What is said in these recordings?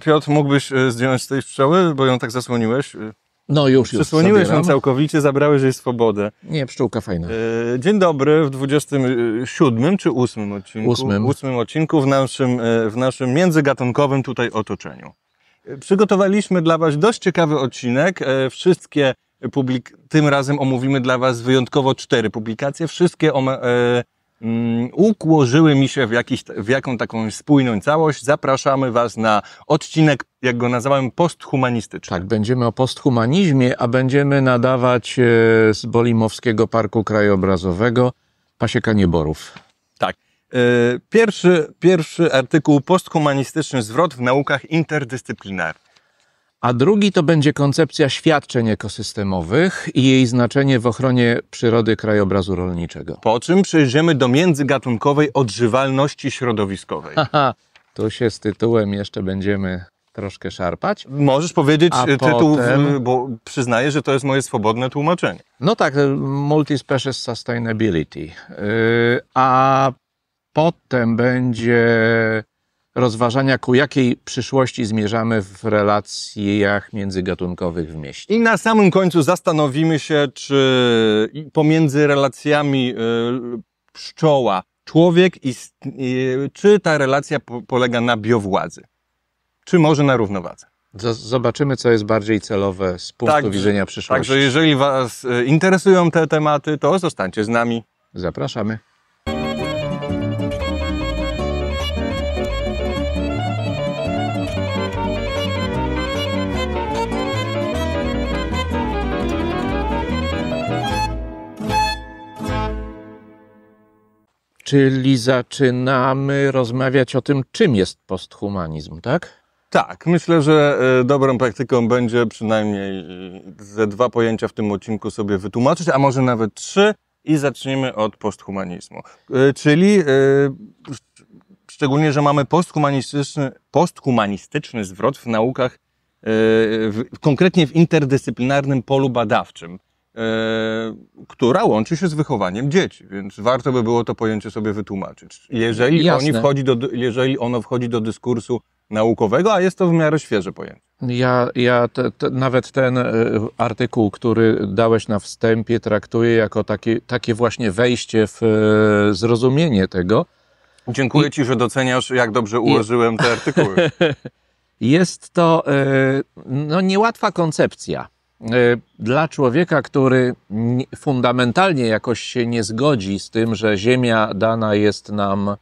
Piotr, mógłbyś e, zdjąć z tej pszczoły, bo ją tak zasłoniłeś? E, no już, już. Zasłoniłeś ją całkowicie, zabrałeś jej swobodę. Nie, pszczółka fajna. E, dzień dobry w 27 czy 8 odcinku? 8. 8 odcinku w naszym, w naszym międzygatunkowym tutaj otoczeniu. Przygotowaliśmy dla Was dość ciekawy odcinek. Wszystkie publik... tym razem omówimy dla Was wyjątkowo cztery publikacje. Wszystkie Mm, ukłożyły mi się w, jakiś, w jaką taką spójną całość. Zapraszamy Was na odcinek, jak go nazwałem, posthumanistyczny. Tak, będziemy o posthumanizmie, a będziemy nadawać e, z Bolimowskiego Parku Krajobrazowego pasieka nieborów. Tak. E, pierwszy, pierwszy artykuł posthumanistyczny zwrot w naukach interdyscyplinarnych a drugi to będzie koncepcja świadczeń ekosystemowych i jej znaczenie w ochronie przyrody krajobrazu rolniczego. Po czym przejdziemy do międzygatunkowej odżywalności środowiskowej. Aha, tu się z tytułem jeszcze będziemy troszkę szarpać. Możesz powiedzieć a tytuł, potem... bo przyznaję, że to jest moje swobodne tłumaczenie. No tak, y, Multispecies Sustainability. Yy, a potem będzie rozważania, ku jakiej przyszłości zmierzamy w relacjach międzygatunkowych w mieście. I na samym końcu zastanowimy się, czy pomiędzy relacjami y, pszczoła człowiek, i, y, czy ta relacja polega na biowładzy, czy może na równowadze. Zobaczymy, co jest bardziej celowe z punktu tak, widzenia przyszłości. Także jeżeli Was y, interesują te tematy, to zostańcie z nami. Zapraszamy. Czyli zaczynamy rozmawiać o tym, czym jest posthumanizm, tak? Tak, myślę, że e, dobrą praktyką będzie przynajmniej e, ze dwa pojęcia w tym odcinku sobie wytłumaczyć, a może nawet trzy, i zaczniemy od posthumanizmu. E, czyli szczególnie, że mamy posthumanistyczny, posthumanistyczny zwrot w naukach, w, konkretnie w interdyscyplinarnym polu badawczym. E, która łączy się z wychowaniem dzieci, więc warto by było to pojęcie sobie wytłumaczyć. Jeżeli, oni wchodzi do, jeżeli ono wchodzi do dyskursu naukowego, a jest to w miarę świeże pojęcie. Ja, ja nawet ten e, artykuł, który dałeś na wstępie, traktuję jako takie, takie właśnie wejście w e, zrozumienie tego. Dziękuję I, Ci, że doceniasz, jak dobrze ułożyłem i, te artykuły. Jest to no, niełatwa koncepcja E, dla człowieka, który fundamentalnie jakoś się nie zgodzi z tym, że Ziemia dana jest nam e,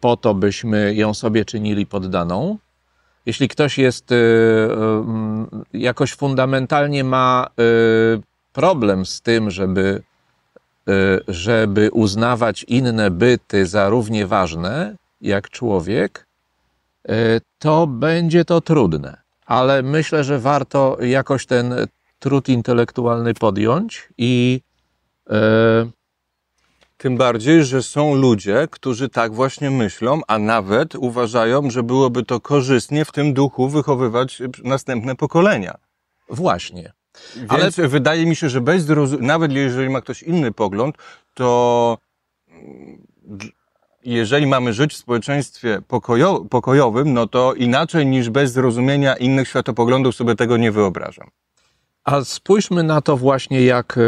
po to, byśmy ją sobie czynili poddaną, jeśli ktoś jest e, jakoś fundamentalnie ma problem z tym, żeby, żeby uznawać inne byty za równie ważne jak człowiek, to będzie to trudne ale myślę, że warto jakoś ten trud intelektualny podjąć i. E, tym bardziej, że są ludzie, którzy tak właśnie myślą, a nawet uważają, że byłoby to korzystnie w tym duchu wychowywać następne pokolenia. Właśnie. Więc ale... wydaje mi się, że bez nawet jeżeli ma ktoś inny pogląd, to mm, jeżeli mamy żyć w społeczeństwie pokojo pokojowym, no to inaczej niż bez zrozumienia innych światopoglądów sobie tego nie wyobrażam. A spójrzmy na to właśnie, jak, e,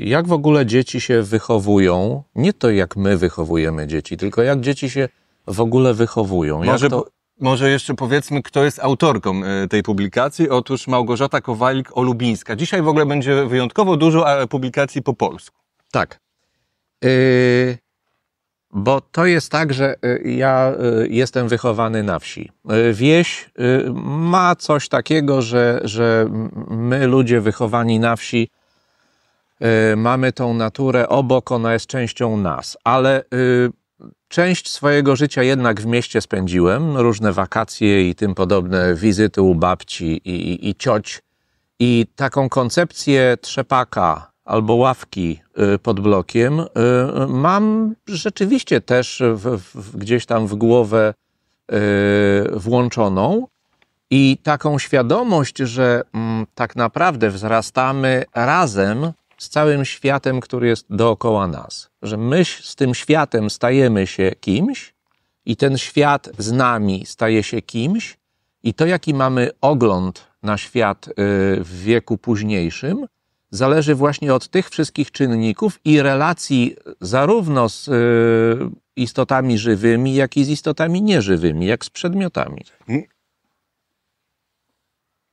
jak w ogóle dzieci się wychowują. Nie to, jak my wychowujemy dzieci, tylko jak dzieci się w ogóle wychowują. Może, to... Może jeszcze powiedzmy, kto jest autorką e, tej publikacji. Otóż Małgorzata Kowalik-Olubińska. Dzisiaj w ogóle będzie wyjątkowo dużo publikacji po polsku. Tak. Yy, bo to jest tak, że y, ja y, jestem wychowany na wsi. Y, wieś ma coś takiego, że, że my, ludzie wychowani na wsi, mamy tą naturę obok, ona jest częścią nas, ale część swojego życia jednak w mieście spędziłem, różne wakacje i tym podobne wizyty u babci i, i, i cioć. I taką koncepcję trzepaka, albo ławki y, pod blokiem, y, mam rzeczywiście też w, w, gdzieś tam w głowę y, włączoną i taką świadomość, że mm, tak naprawdę wzrastamy razem z całym światem, który jest dookoła nas. Że my z tym światem stajemy się kimś i ten świat z nami staje się kimś i to, jaki mamy ogląd na świat w wieku późniejszym, zależy właśnie od tych wszystkich czynników i relacji e, zarówno z y, istotami żywymi, jak i z istotami nieżywymi, jak z przedmiotami.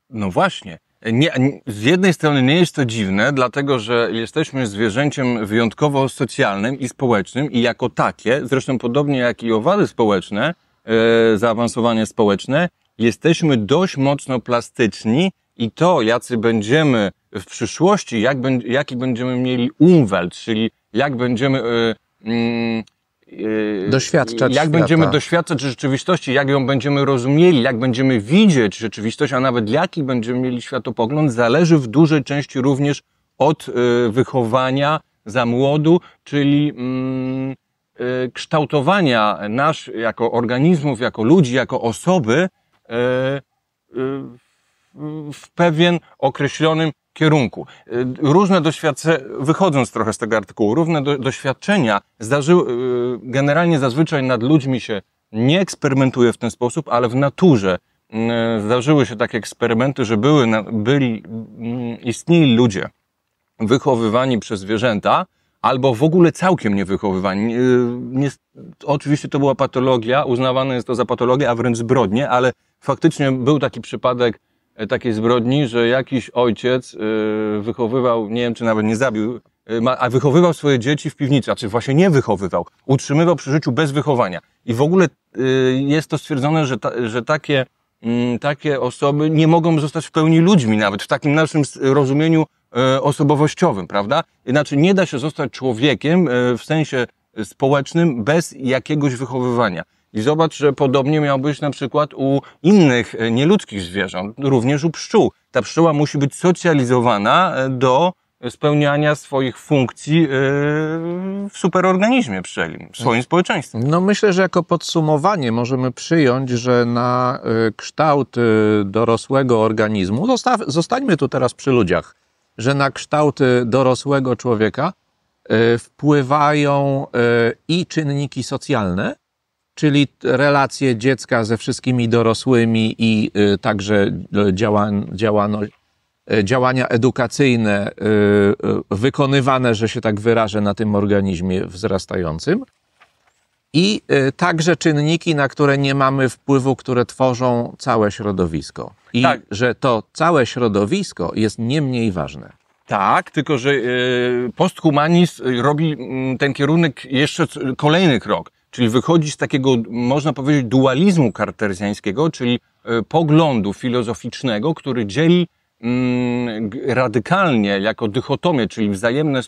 No właśnie. Nie, z jednej strony nie jest to dziwne, dlatego że jesteśmy zwierzęciem wyjątkowo socjalnym i społecznym i jako takie, zresztą podobnie jak i owady społeczne, yy, zaawansowanie społeczne, jesteśmy dość mocno plastyczni i to, jacy będziemy w przyszłości, jak będzie, jaki będziemy mieli umwelt, czyli jak będziemy. Yy, yy, doświadczać. Jak świata. doświadczać rzeczywistości, jak ją będziemy rozumieli, jak będziemy widzieć rzeczywistość, a nawet jaki będziemy mieli światopogląd, zależy w dużej części również od yy, wychowania za młodu, czyli mm, y, kształtowania nasz jako organizmów, jako ludzi, jako osoby y, y, w pewien określonym kierunku. Y, różne doświadczenia, wychodząc trochę z tego artykułu, różne do, doświadczenia zdarzyły, y, generalnie zazwyczaj nad ludźmi się nie eksperymentuje w ten sposób, ale w naturze y, zdarzyły się takie eksperymenty, że były, byli, mm, istnieli ludzie wychowywani przez zwierzęta, albo w ogóle całkiem niewychowywani. Nie, oczywiście to była patologia, uznawane jest to za patologię, a wręcz zbrodnię, ale faktycznie był taki przypadek E, takiej zbrodni, że jakiś ojciec e, wychowywał, nie wiem czy nawet nie zabił, e, a wychowywał swoje dzieci w piwnicy, a czy właśnie nie wychowywał, utrzymywał przy życiu bez wychowania. I w ogóle jest to stwierdzone, że, ta, że takie, mm, takie osoby nie mogą zostać w pełni ludźmi, nawet w takim naszym rozumieniu osobowościowym, prawda? Inaczej nie da się zostać człowiekiem w sensie społecznym bez jakiegoś wychowywania. I zobacz, że podobnie miał być na przykład u innych e, nieludzkich zwierząt, również u pszczół. Ta pszczoła musi być socjalizowana e, do spełniania swoich funkcji e, w superorganizmie pszczelim, w swoim społeczeństwie. No myślę, że jako podsumowanie możemy przyjąć, że na kształt dorosłego organizmu, zostaw, zostańmy tu teraz przy ludziach, że na kształt dorosłego człowieka wpływają i czynniki socjalne, czyli relacje dziecka ze wszystkimi dorosłymi i y, także y, działano, y, działania edukacyjne wykonywane, że się tak wyrażę, na tym organizmie wzrastającym. I także czynniki, na które nie mamy wpływu, które tworzą całe środowisko. I tak. że to całe środowisko jest nie mniej ważne. Tak, tylko że posthumanizm robi mm, ten kierunek jeszcze kolejny krok Czyli wychodzi z takiego, można powiedzieć, dualizmu kartezjańskiego, czyli e, poglądu filozoficznego, który dzieli mm, radykalnie jako dychotomię, czyli wzajemne e,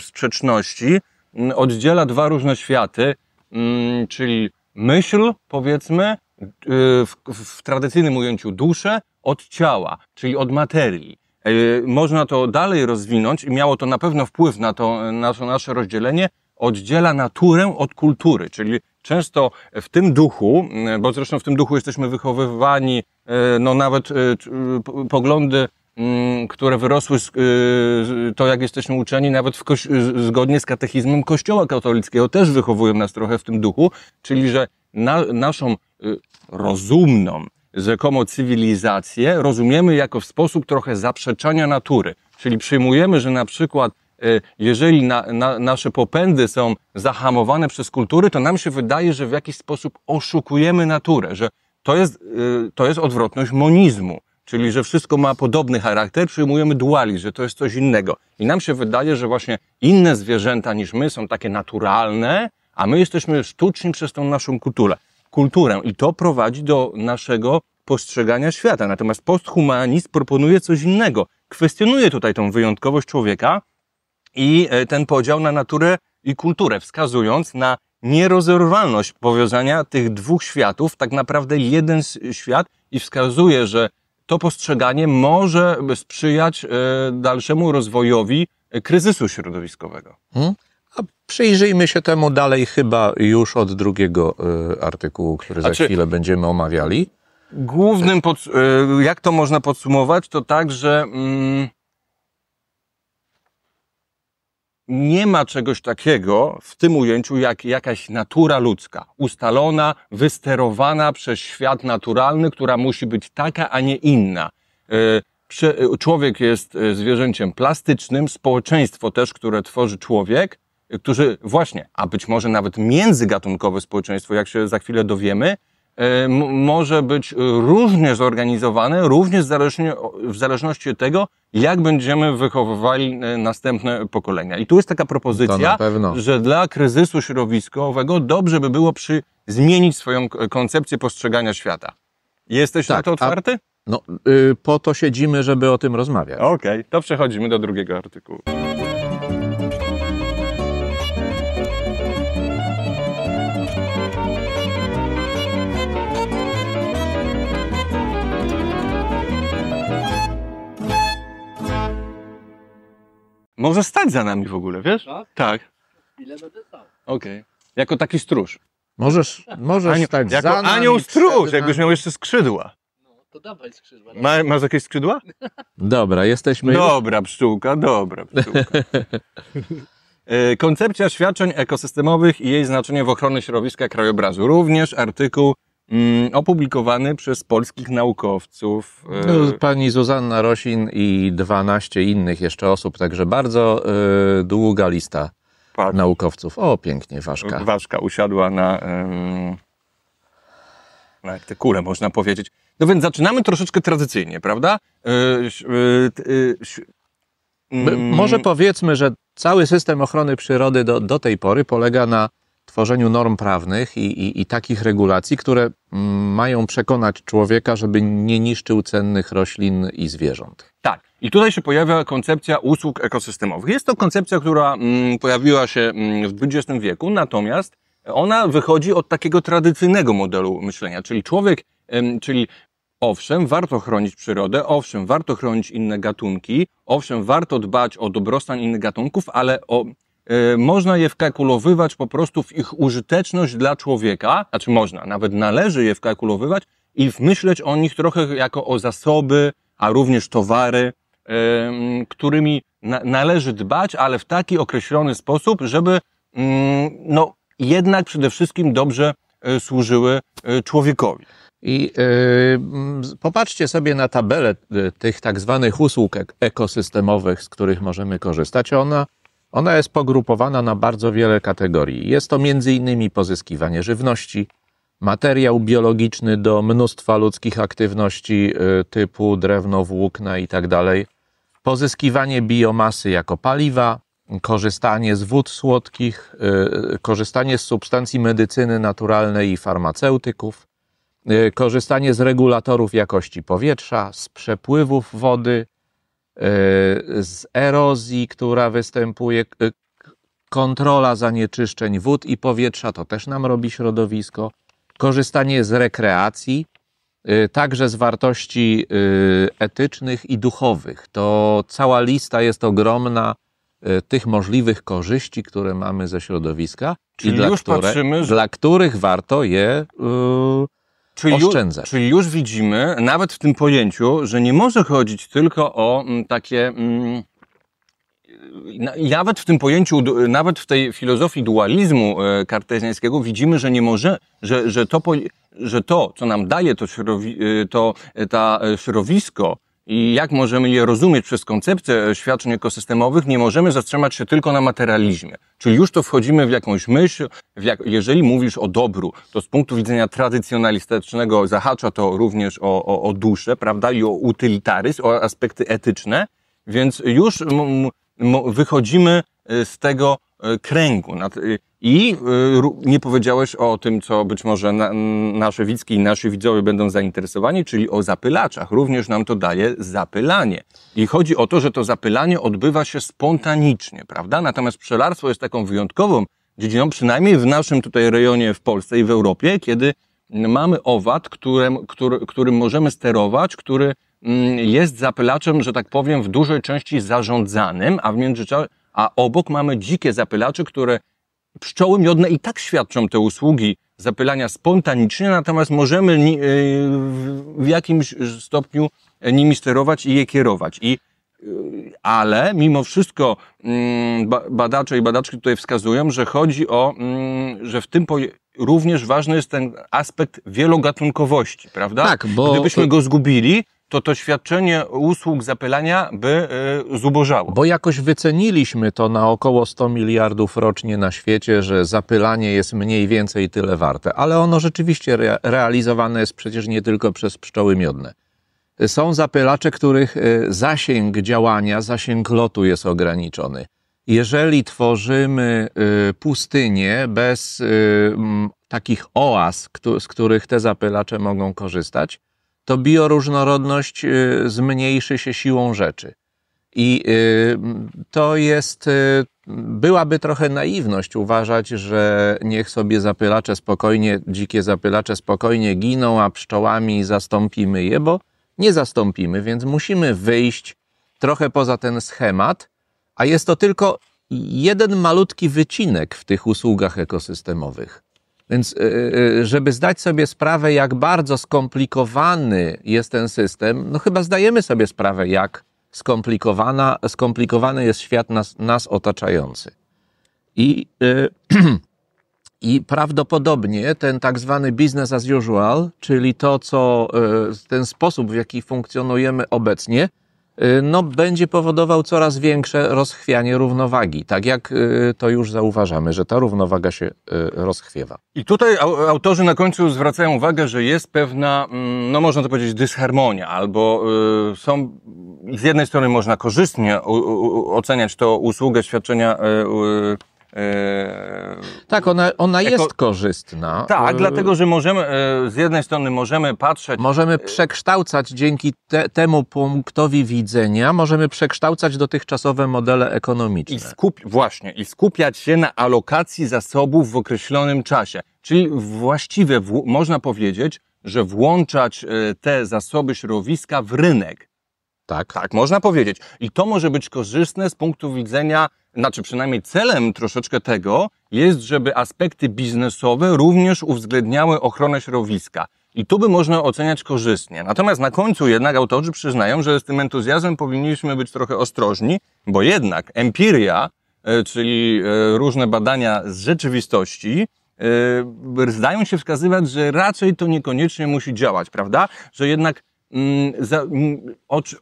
sprzeczności, mm, oddziela dwa różne światy, mm, czyli myśl, powiedzmy, e, w, w, tradycyjnym ujęciu duszę od ciała, czyli od materii. Można to dalej rozwinąć i miało to na pewno wpływ na to nasze rozdzielenie, oddziela naturę od kultury, czyli często w tym duchu, mm, bo zresztą w tym duchu jesteśmy wychowywani, e, no nawet e, e, poglądy, mm, które wyrosły z, to, jak jesteśmy uczeni, nawet w, zgodnie z katechizmem Kościoła katolickiego, też wychowują nas trochę w tym duchu, czyli że na, naszą rozumną, rzekomo cywilizację rozumiemy jako w sposób trochę zaprzeczania natury. Czyli przyjmujemy, że na przykład Y, jeżeli na, na, nasze popędy są zahamowane przez kultury, to nam się wydaje, że w jakiś sposób oszukujemy naturę, że to jest, y, to jest odwrotność monizmu, czyli że wszystko ma podobny charakter, przyjmujemy dualizm, że to jest coś innego. I nam się wydaje, że właśnie inne zwierzęta niż my są takie naturalne, a my jesteśmy sztuczni przez tą naszą kulturę. kulturę. I to prowadzi do naszego postrzegania świata. Natomiast posthumanizm proponuje coś innego. Kwestionuje tutaj tą wyjątkowość człowieka, i e, ten podział na naturę i kulturę, wskazując na nierozerwalność powiązania tych dwóch światów, tak naprawdę jeden e, świat i wskazuje, że to postrzeganie może sprzyjać e, dalszemu rozwojowi kryzysu środowiskowego. Hmm? A przyjrzyjmy się temu dalej chyba już od drugiego artykułu, który za chwilę będziemy omawiali. Głównym, pod, jak to można podsumować, to tak, że... Mm, nie ma czegoś takiego w tym ujęciu jak jakaś natura ludzka, ustalona, wysterowana przez świat naturalny, która musi być taka, a nie inna. E, e, człowiek jest e, zwierzęciem plastycznym, społeczeństwo też, które tworzy człowiek, którzy właśnie, a być może nawet międzygatunkowe społeczeństwo, jak się za chwilę dowiemy, E, może być e, różnie zorganizowane, również w zależności od tego, jak będziemy wychowywali e, następne pokolenia. I tu jest taka propozycja, że dla kryzysu środowiskowego dobrze by było przy, zmienić swoją koncepcję postrzegania świata. Jesteś tak, na to otwarty? A, no, y, po to siedzimy, żeby o tym rozmawiać. Okej, okay, to przechodzimy do drugiego artykułu. Może stać za nami w ogóle, wiesz? Tak. tak. Ile będę stał. Okej. Jako taki stróż. Możesz, możesz Anio, stać jako za nami. anioł stróż, jakbyś miał jeszcze skrzydła. No, to dawaj skrzydła. Ma, masz jakieś skrzydła? Dobra, jesteśmy... Dobra pszczółka, dobra pszczółka. Y, koncepcja świadczeń ekosystemowych i jej znaczenie w ochronie środowiska krajobrazu. Również artykuł Mm, opublikowany przez polskich naukowców. E, no, pani Zuzanna Rosin i 12 innych jeszcze osób, także bardzo e, długa lista Patrz. naukowców. O, pięknie, Waszka. Waszka usiadła na, jak te kule można powiedzieć. No więc zaczynamy troszeczkę tradycyjnie, prawda? E, może mm. powiedzmy, że cały system ochrony przyrody do, do tej pory polega na tworzeniu norm prawnych i, i, i takich regulacji, które mm, mają przekonać człowieka, żeby nie niszczył cennych roślin i zwierząt. Tak. I tutaj się pojawia koncepcja usług ekosystemowych. Jest to koncepcja, która mm, pojawiła się mm, w XX wieku, natomiast ona wychodzi od takiego tradycyjnego modelu myślenia, czyli człowiek, czyli owszem, warto chronić przyrodę, owszem, warto chronić inne gatunki, owszem, warto dbać o dobrostan innych gatunków, ale o Y, można je wkalkulowywać po prostu w ich użyteczność dla człowieka, znaczy można, nawet należy je wkalkulowywać i myśleć o nich trochę jako o zasoby, a również towary, którymi należy dbać, ale w taki określony sposób, żeby mm, no, jednak przede wszystkim dobrze y, służyły y, człowiekowi. I yy, popatrzcie sobie na tabelę tych tak zwanych usług ekosystemowych, z których możemy korzystać. Ona ona jest pogrupowana na bardzo wiele kategorii. Jest to m.in. pozyskiwanie żywności, materiał biologiczny do mnóstwa ludzkich aktywności y, typu drewno, włókna itd., tak pozyskiwanie biomasy jako paliwa, korzystanie z wód słodkich, y, korzystanie z substancji medycyny naturalnej i farmaceutyków, y, korzystanie z regulatorów jakości powietrza, z przepływów wody, Y, z erozji, która występuje, y, kontrola zanieczyszczeń wód i powietrza, to też nam robi środowisko, korzystanie z rekreacji, y, także z wartości etycznych i duchowych. To cała lista jest ogromna tych możliwych korzyści, które mamy ze środowiska, Czyli i dla, które, patrzymy, że... dla których warto je Czyli oszczędzać. czyli już widzimy, nawet w tym pojęciu, że nie może chodzić tylko o mm, takie. Mm, nawet w tym pojęciu, nawet w tej filozofii dualizmu e, kartezjańskiego widzimy, że nie może, że, że, to, że to, co nam daje to, e, to e, ta środowisko, i jak możemy je rozumieć przez koncepcję świadczeń ekosystemowych, nie możemy zatrzymać się tylko na materializmie. Czyli już to wchodzimy w jakąś myśl, w jak, jeżeli mówisz o dobru, to z punktu widzenia tradycjonalistycznego zahacza to również o, o, o duszę, prawda, i o utylitaryzm, o aspekty etyczne, więc już wychodzimy y, z tego y, kręgu. Y, i y, nie powiedziałeś o tym, co być może nasze widzki i nasi widzowie będą zainteresowani, czyli o zapylaczach. Również nam to daje zapylanie. I chodzi o to, że to zapylanie odbywa się spontanicznie, prawda? Natomiast pszczelarstwo jest taką wyjątkową dziedziną, przynajmniej w naszym tutaj rejonie w Polsce i w Europie, kiedy mamy owad, którym, którym możemy sterować, który mm, jest zapylaczem, że tak powiem, w dużej części zarządzanym, a w międzyczasie a obok mamy dzikie zapylacze, które pszczoły miodne i tak świadczą te usługi zapylania spontanicznie, natomiast możemy y, w jakimś stopniu nimi sterować i je kierować. I y, ale mimo wszystko mm, badacze i badaczki tutaj wskazują, że chodzi o, mm, że w tym również ważny jest ten aspekt wielogatunkowości, prawda? Tak, bo gdybyśmy go zgubili, to to świadczenie usług zapylania by y, zubożało. Bo jakoś wyceniliśmy to na około 100 miliardów rocznie na świecie, że zapylanie jest mniej więcej tyle warte, ale ono rzeczywiście re realizowane jest przecież nie tylko przez pszczoły miodne. Są zapylacze, których y, zasięg działania, zasięg lotu jest ograniczony. Jeżeli tworzymy y, pustynię bez takich oaz, z których te zapylacze mogą korzystać, to bioróżnorodność y, zmniejszy się siłą rzeczy. I y, to jest, y, byłaby trochę naiwność uważać, że niech sobie zapylacze spokojnie, dzikie zapylacze spokojnie giną, a pszczołami zastąpimy je, bo nie zastąpimy, więc musimy wyjść trochę poza ten schemat, a jest to tylko jeden malutki wycinek w tych usługach ekosystemowych. Więc y, y, y, żeby zdać sobie sprawę, jak bardzo skomplikowany jest ten system, no chyba zdajemy sobie sprawę, jak skomplikowana, skomplikowany jest świat nas, nas otaczający. I, yy, I prawdopodobnie ten tak zwany business as usual, czyli to, co yy, ten sposób, w jaki funkcjonujemy obecnie, Y, no, będzie powodował coraz większe rozchwianie równowagi, tak jak y, to już zauważamy, że ta równowaga się y, rozchwiewa. I tutaj autorzy na końcu zwracają uwagę, że jest pewna, mm, no można to powiedzieć, dysharmonia, albo są, z jednej strony można korzystnie oceniać to usługę świadczenia E, tak, ona, ona jako... jest korzystna. Tak, dlatego że możemy, e, z jednej strony możemy patrzeć. Możemy e, przekształcać dzięki te, temu punktowi widzenia, możemy przekształcać dotychczasowe modele ekonomiczne. I skup... Właśnie, i skupiać się na alokacji zasobów w określonym czasie. Czyli właściwie w... można powiedzieć, że włączać te zasoby środowiska w rynek. Tak. Tak, można powiedzieć. I to może być korzystne z punktu widzenia znaczy przynajmniej celem troszeczkę tego jest, żeby aspekty biznesowe również uwzględniały ochronę środowiska. I tu by można oceniać korzystnie. Natomiast na końcu jednak autorzy przyznają, że z tym entuzjazmem powinniśmy być trochę ostrożni, bo jednak empiria, e, czyli e, różne badania z rzeczywistości, e, zdają się wskazywać, że raczej to niekoniecznie musi działać, prawda? Że jednak, mm, mm,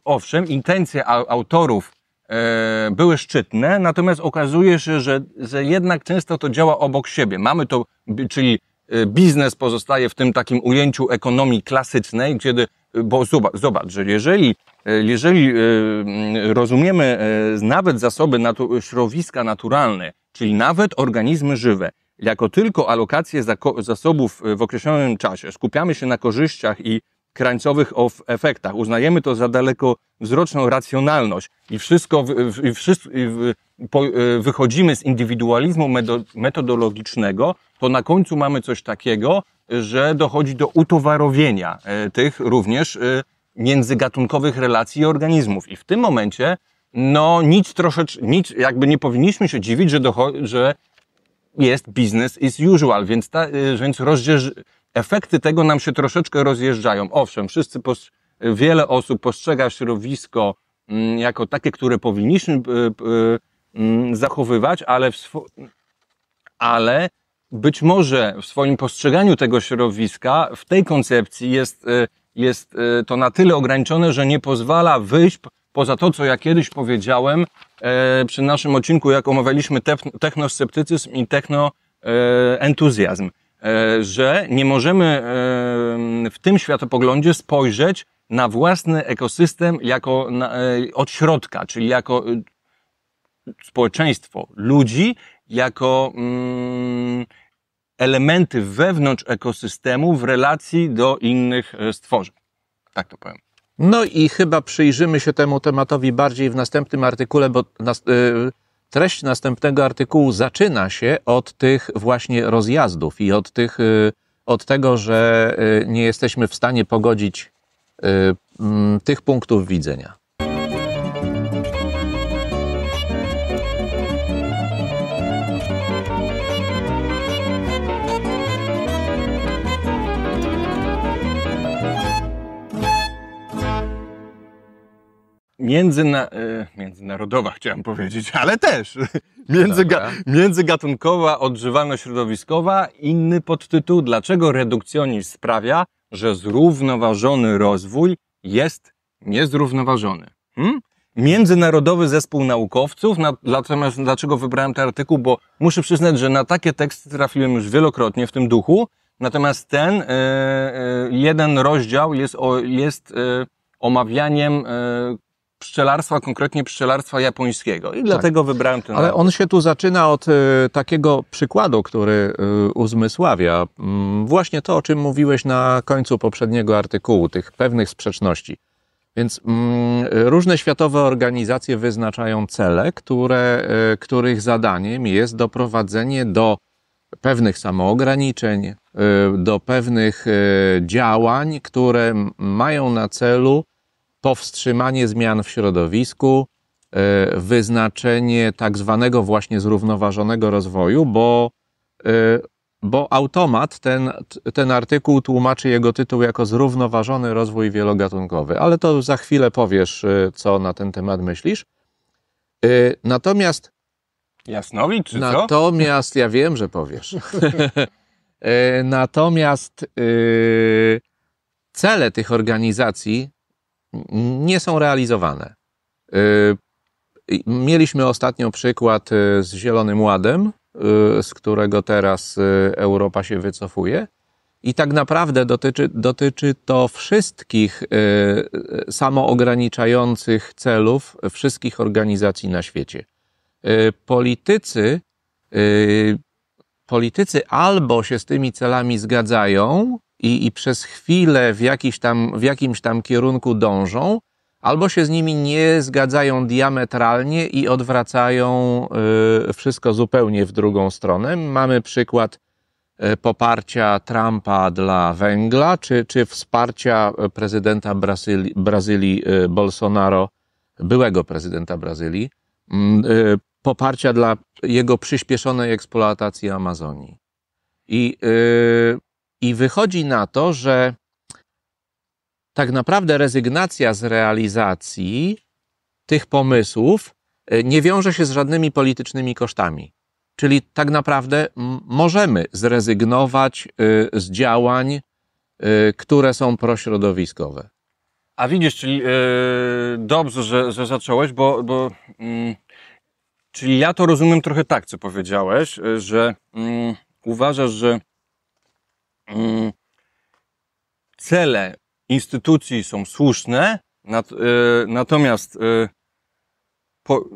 owszem, intencje autorów E, były szczytne, natomiast okazuje się, że, że jednak często to działa obok siebie. Mamy to, czyli e, biznes pozostaje w tym takim ujęciu ekonomii klasycznej, kiedy, e, bo zobacz, zobacz że jeżeli, jeżeli rozumiemy nawet zasoby natu, środowiska naturalne, czyli nawet organizmy żywe, jako tylko alokację zasobów w określonym czasie, skupiamy się na korzyściach i krańcowych efektach. Uznajemy to za dalekowzroczną racjonalność i wszystko, i wszystko i e, wychodzimy z indywidualizmu metodologicznego, to na końcu mamy coś takiego, że dochodzi do utowarowienia e, tych również e, międzygatunkowych relacji organizmów. I w tym momencie no nic troszeczkę, nic, jakby nie powinniśmy się dziwić, że, że jest business as usual, więc, ta, więc rozdzierżenie efekty tego nam się troszeczkę rozjeżdżają. Owszem, wszyscy wiele osób postrzega środowisko mm, jako takie, które powinniśmy y, y, mm, zachowywać, ale, ale być może w swoim postrzeganiu tego środowiska, w tej koncepcji jest, y, jest to na tyle ograniczone, że nie pozwala wyjść poza to, co ja kiedyś powiedziałem e, przy naszym odcinku, jak omawialiśmy technosceptycyzm i technoentuzjazm. E, E, że nie możemy e, w tym światopoglądzie spojrzeć na własny ekosystem jako na, e, od środka, czyli jako społeczeństwo ludzi, jako mm, elementy wewnątrz ekosystemu w relacji do innych stworzeń. Tak to powiem. No i chyba przyjrzymy się temu tematowi bardziej w następnym artykule, bo nas, yy Treść następnego artykułu zaczyna się od tych właśnie rozjazdów i od, tych, y, od tego, że y, nie jesteśmy w stanie pogodzić y, tych punktów widzenia. międzyna, e, międzynarodowa, chciałem powiedzieć, ale też międzyga, międzygatunkowa odżywalno-środowiskowa, inny podtytuł Dlaczego redukcjonizm sprawia, że zrównoważony rozwój jest niezrównoważony? Hmm? Międzynarodowy zespół naukowców, natomiast dlaczego wybrałem ten artykuł, bo muszę przyznać, że na takie teksty trafiłem już wielokrotnie w tym duchu, natomiast ten e, e, jeden rozdział jest, jest omawianiem pszczelarstwa, konkretnie pszczelarstwa japońskiego. I dlatego tak. wybrałem ten. Ale on się tu zaczyna od y, takiego przykładu, który y, uzmysławia y, właśnie to, o czym mówiłeś na końcu poprzedniego artykułu, tych pewnych sprzeczności. Więc mm, różne światowe organizacje wyznaczają cele, które, y, których zadaniem jest doprowadzenie do pewnych samoograniczeń, y, do pewnych y, działań, które mają na celu powstrzymanie zmian w środowisku, e, wyznaczenie tak zwanego właśnie zrównoważonego rozwoju, bo, e, bo automat ten, ten artykuł tłumaczy jego tytuł jako zrównoważony rozwój wielogatunkowy, ale to za chwilę powiesz, e, co na ten temat myślisz. Natomiast. Jasnowicz. czy natomiast, co? Natomiast ja wiem, że powiesz. natomiast cele tych organizacji nie są realizowane. Y, mieliśmy ostatnio przykład y, z Zielonym Ładem, y, z którego teraz Europa się wycofuje. I tak naprawdę dotyczy, dotyczy to wszystkich samoograniczających celów wszystkich organizacji na świecie. Politycy, politycy albo się z tymi celami zgadzają, i, i przez chwilę w, jakiś tam, w jakimś tam kierunku dążą, albo się z nimi nie zgadzają diametralnie i odwracają y, wszystko zupełnie w drugą stronę. Mamy przykład y, poparcia Trumpa dla węgla, czy, czy wsparcia prezydenta Brazylii, Brazylii Bolsonaro, byłego prezydenta Brazylii, mm, y, poparcia dla jego przyspieszonej eksploatacji Amazonii. I yy, i wychodzi na to, że tak naprawdę rezygnacja z realizacji tych pomysłów y, nie wiąże się z żadnymi politycznymi kosztami. Czyli tak naprawdę możemy zrezygnować y, z działań, y, które są prośrodowiskowe. A widzisz, czyli dobrze, że, że zacząłeś, bo, bo mm, czyli ja to rozumiem trochę tak, co powiedziałeś, że mm, uważasz, że Mm. cele instytucji są słuszne, nat, y, natomiast y, po,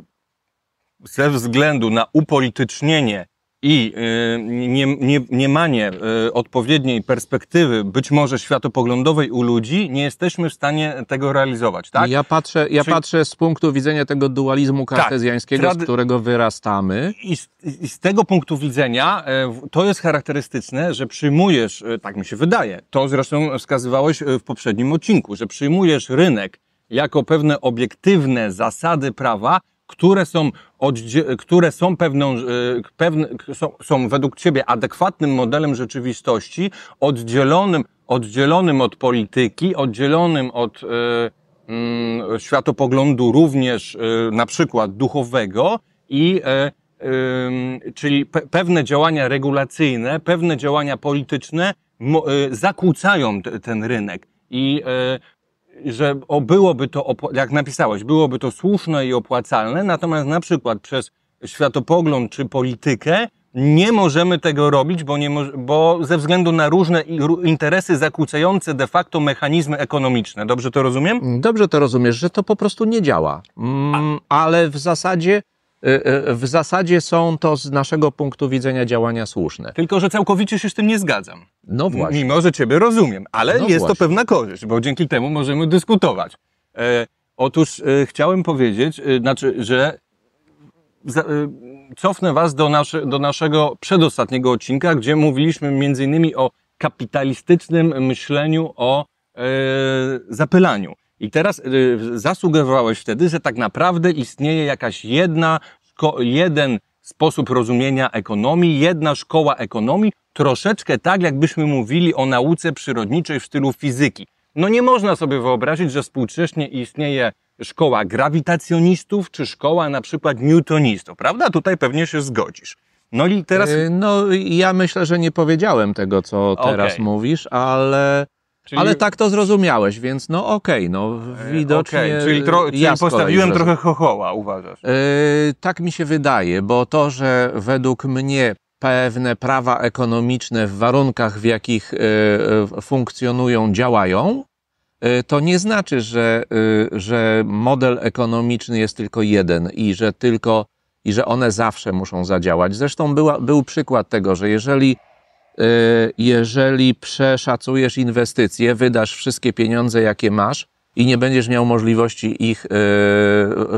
ze względu na upolitycznienie i y, nie, nie, niemanie y, odpowiedniej perspektywy, być może światopoglądowej u ludzi, nie jesteśmy w stanie tego realizować, tak? Ja patrzę, ja Czyli... patrzę z punktu widzenia tego dualizmu tak. kartezjańskiego, tak. Trady... z którego wyrastamy. I z, I z, tego punktu widzenia e, to jest charakterystyczne, że przyjmujesz, e, tak mi się wydaje, to zresztą wskazywałeś e, w poprzednim odcinku, że przyjmujesz rynek jako pewne obiektywne zasady prawa, które są, które są pewną, e, pewne, są, są według Ciebie adekwatnym modelem rzeczywistości, oddzielonym, oddzielonym od polityki, oddzielonym od y, y, światopoglądu również y, na przykład duchowego i czyli pe- pewne działania regulacyjne, pewne działania polityczne mo- zakłócają t- ten rynek. I że o, byłoby to, jak napisałeś, byłoby to słuszne i opłacalne, natomiast na przykład przez światopogląd czy politykę nie możemy tego robić, bo, nie bo ze względu na różne interesy zakłócające de facto mechanizmy ekonomiczne. Dobrze to rozumiem? Dobrze to rozumiesz, że to po prostu nie działa. Mm, ale w zasadzie Y, y, w zasadzie są to z naszego punktu widzenia działania słuszne. Tylko, że całkowicie się z tym nie zgadzam. No właśnie. Mimo, że Ciebie rozumiem, ale no jest właśnie. to pewna korzyść, bo dzięki temu możemy dyskutować. E, otóż e, chciałem powiedzieć, e, znaczy, że za, e, cofnę Was do, do naszego przedostatniego odcinka, gdzie mówiliśmy m.in. o kapitalistycznym myśleniu o e, zapylaniu. I teraz y, zasugerowałeś wtedy, że tak naprawdę istnieje jakaś jedna, jeden sposób rozumienia ekonomii, jedna szkoła ekonomii, troszeczkę tak, jakbyśmy mówili o nauce przyrodniczej w stylu fizyki. No nie można sobie wyobrazić, że współcześnie istnieje szkoła grawitacjonistów czy szkoła na przykład newtonistów, prawda? Tutaj pewnie się zgodzisz. No i teraz. Y, no, ja myślę, że nie powiedziałem tego, co teraz okay. mówisz, ale Czyli... Ale tak to zrozumiałeś, więc no okej, okay, no e, widocznie... Okay, czyli, tro... czyli ja postawiłem trochę chochoła, uważasz? Yy, tak mi się wydaje, bo to, że według mnie pewne prawa ekonomiczne w warunkach, w jakich yy, funkcjonują, działają, yy, to nie znaczy, że, że model ekonomiczny jest tylko jeden i że tylko i że one zawsze muszą zadziałać. Zresztą była, był przykład tego, że jeżeli E, jeżeli przeszacujesz inwestycje, wydasz wszystkie pieniądze, jakie masz i nie będziesz miał możliwości ich e,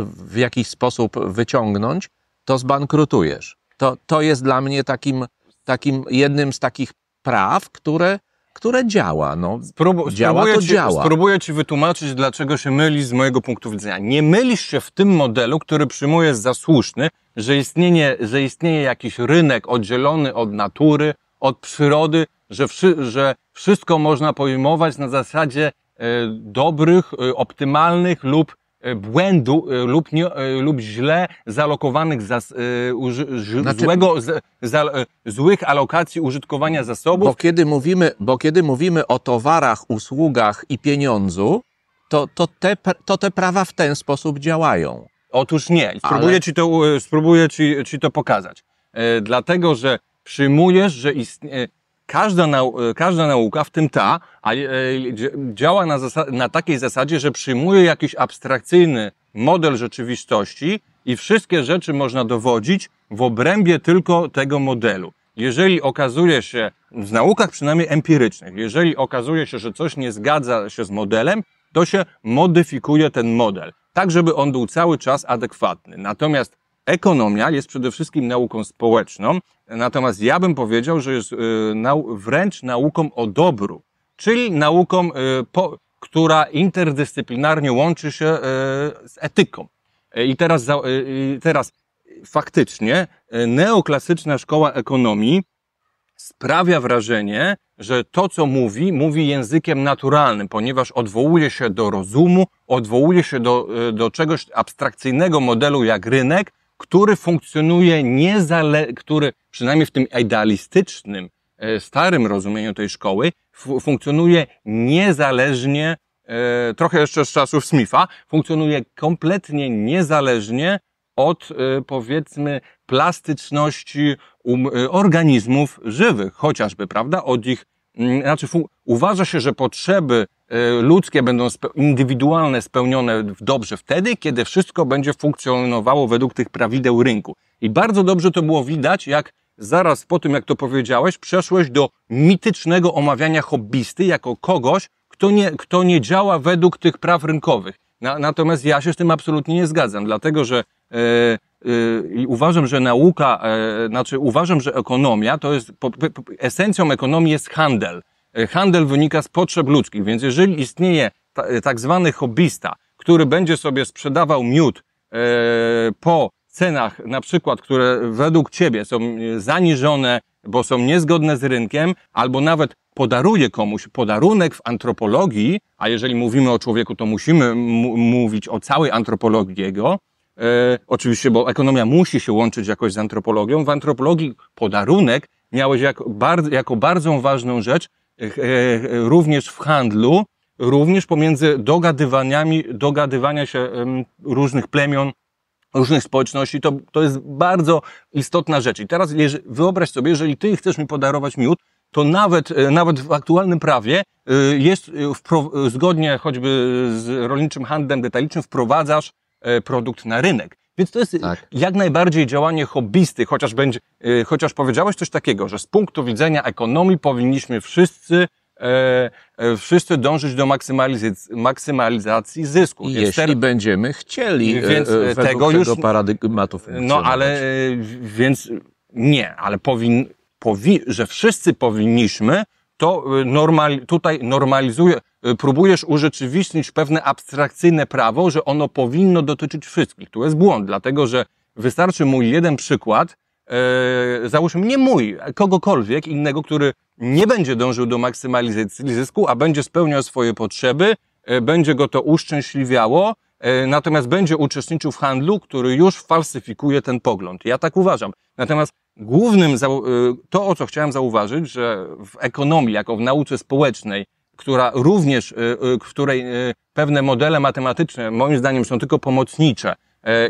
w jakiś sposób wyciągnąć, to zbankrutujesz. To, to jest dla mnie takim, takim jednym z takich praw, które, które działa. No, Spróbu działa spróbuję to ci, działa. Spróbuję Ci wytłumaczyć, dlaczego się myli z mojego punktu widzenia. Nie mylisz się w tym modelu, który przyjmujesz za słuszny, że istnieje, że istnieje jakiś rynek oddzielony od natury, od przyrody, że, wszy, że wszystko można pojmować na zasadzie e, dobrych, e, optymalnych lub e, błędu lub, nie, lub źle zalokowanych, zas, ż, znaczy, złego, z, za, złych alokacji użytkowania zasobów. Bo kiedy, mówimy, bo kiedy mówimy o towarach, usługach i pieniądzu, to, to, te, to te prawa w ten sposób działają. Otóż nie. Spróbuję, Ale... ci, to, spróbuję ci, ci to pokazać. Dlatego, że przyjmujesz, że istnieje, każda, nau e, każda nauka, w tym ta, e, działa na, na, takiej zasadzie, że przyjmuje jakiś abstrakcyjny model rzeczywistości i wszystkie rzeczy można dowodzić w obrębie tylko tego modelu. Jeżeli okazuje się, w naukach przynajmniej empirycznych, jeżeli okazuje się, że coś nie zgadza się z modelem, to się modyfikuje ten model, tak żeby on był cały czas adekwatny. Natomiast Ekonomia jest przede wszystkim nauką społeczną, natomiast ja bym powiedział, że jest y, wręcz nauką o dobru, czyli nauką, y, która interdyscyplinarnie łączy się y, z etyką. I teraz, teraz faktycznie neoklasyczna szkoła ekonomii sprawia wrażenie, że to, co mówi, mówi językiem naturalnym, ponieważ odwołuje się do rozumu, odwołuje się do, do czegoś abstrakcyjnego modelu jak rynek, który funkcjonuje niezależnie, który przynajmniej w tym idealistycznym, e, starym rozumieniu tej szkoły, funkcjonuje niezależnie, e, trochę jeszcze z czasów Smitha, funkcjonuje kompletnie niezależnie od e, powiedzmy plastyczności um, organizmów żywych, chociażby, prawda, od ich, mm, znaczy uważa się, że potrzeby Y, ludzkie będą indywidualne, spełnione dobrze wtedy, kiedy wszystko będzie funkcjonowało według tych prawideł rynku. I bardzo dobrze to było widać, jak zaraz po tym, jak to powiedziałeś, przeszłeś do mitycznego omawiania hobbysty jako kogoś, kto nie, kto nie działa według tych praw rynkowych. Na, natomiast ja się z tym absolutnie nie zgadzam, dlatego że e, e, uważam, że nauka, e, znaczy uważam, że ekonomia to jest, po, po, esencją ekonomii jest handel. E, handel wynika z potrzeb ludzkich, więc jeżeli istnieje e, tak zwany hobbysta, który będzie sobie sprzedawał miód e, po cenach na przykład, które według Ciebie są zaniżone, bo są niezgodne z rynkiem, albo nawet podaruje komuś podarunek w antropologii, a jeżeli mówimy o człowieku, to musimy mówić o całej antropologii jego, e, oczywiście, bo ekonomia musi się łączyć jakoś z antropologią. W antropologii podarunek miałeś jak bar jako bardzo ważną rzecz E, e, również w handlu, również pomiędzy dogadywaniami, dogadywania się różnych plemion, różnych społeczności, to, to jest bardzo istotna rzecz. I teraz wyobraź sobie, jeżeli ty chcesz mi podarować miód, to nawet, e, nawet w aktualnym prawie jest zgodnie choćby z rolniczym handlem detalicznym wprowadzasz produkt na rynek. Więc to jest y, tak. jak najbardziej działanie hobbysty, chociaż, będzie, y, chociaż powiedziałeś coś takiego, że z punktu widzenia ekonomii powinniśmy wszyscy e, e, wszyscy dążyć do maksymaliz maksymalizacji zysku. Więc Jeśli ter... będziemy chcieli e, więc e, tego już paradygmatu No ale więc nie, ale powin, powi, że wszyscy powinniśmy to normal, tutaj normalizuje Y, próbujesz urzeczywistnić pewne abstrakcyjne prawo, że ono powinno dotyczyć wszystkich. Tu jest błąd, dlatego że wystarczy mój jeden przykład, Yy, załóżmy nie mój, kogokolwiek innego, który nie będzie dążył do maksymalizacji zysku, a będzie spełniał swoje potrzeby, yy, będzie go to uszczęśliwiało, yy, natomiast będzie uczestniczył w handlu, który już falsyfikuje ten pogląd. Ja tak uważam. Natomiast głównym, y, to o co chciałem zauważyć, że w ekonomii, jako w nauce społecznej, która również, y, y, której y, pewne modele matematyczne moim zdaniem są tylko pomocnicze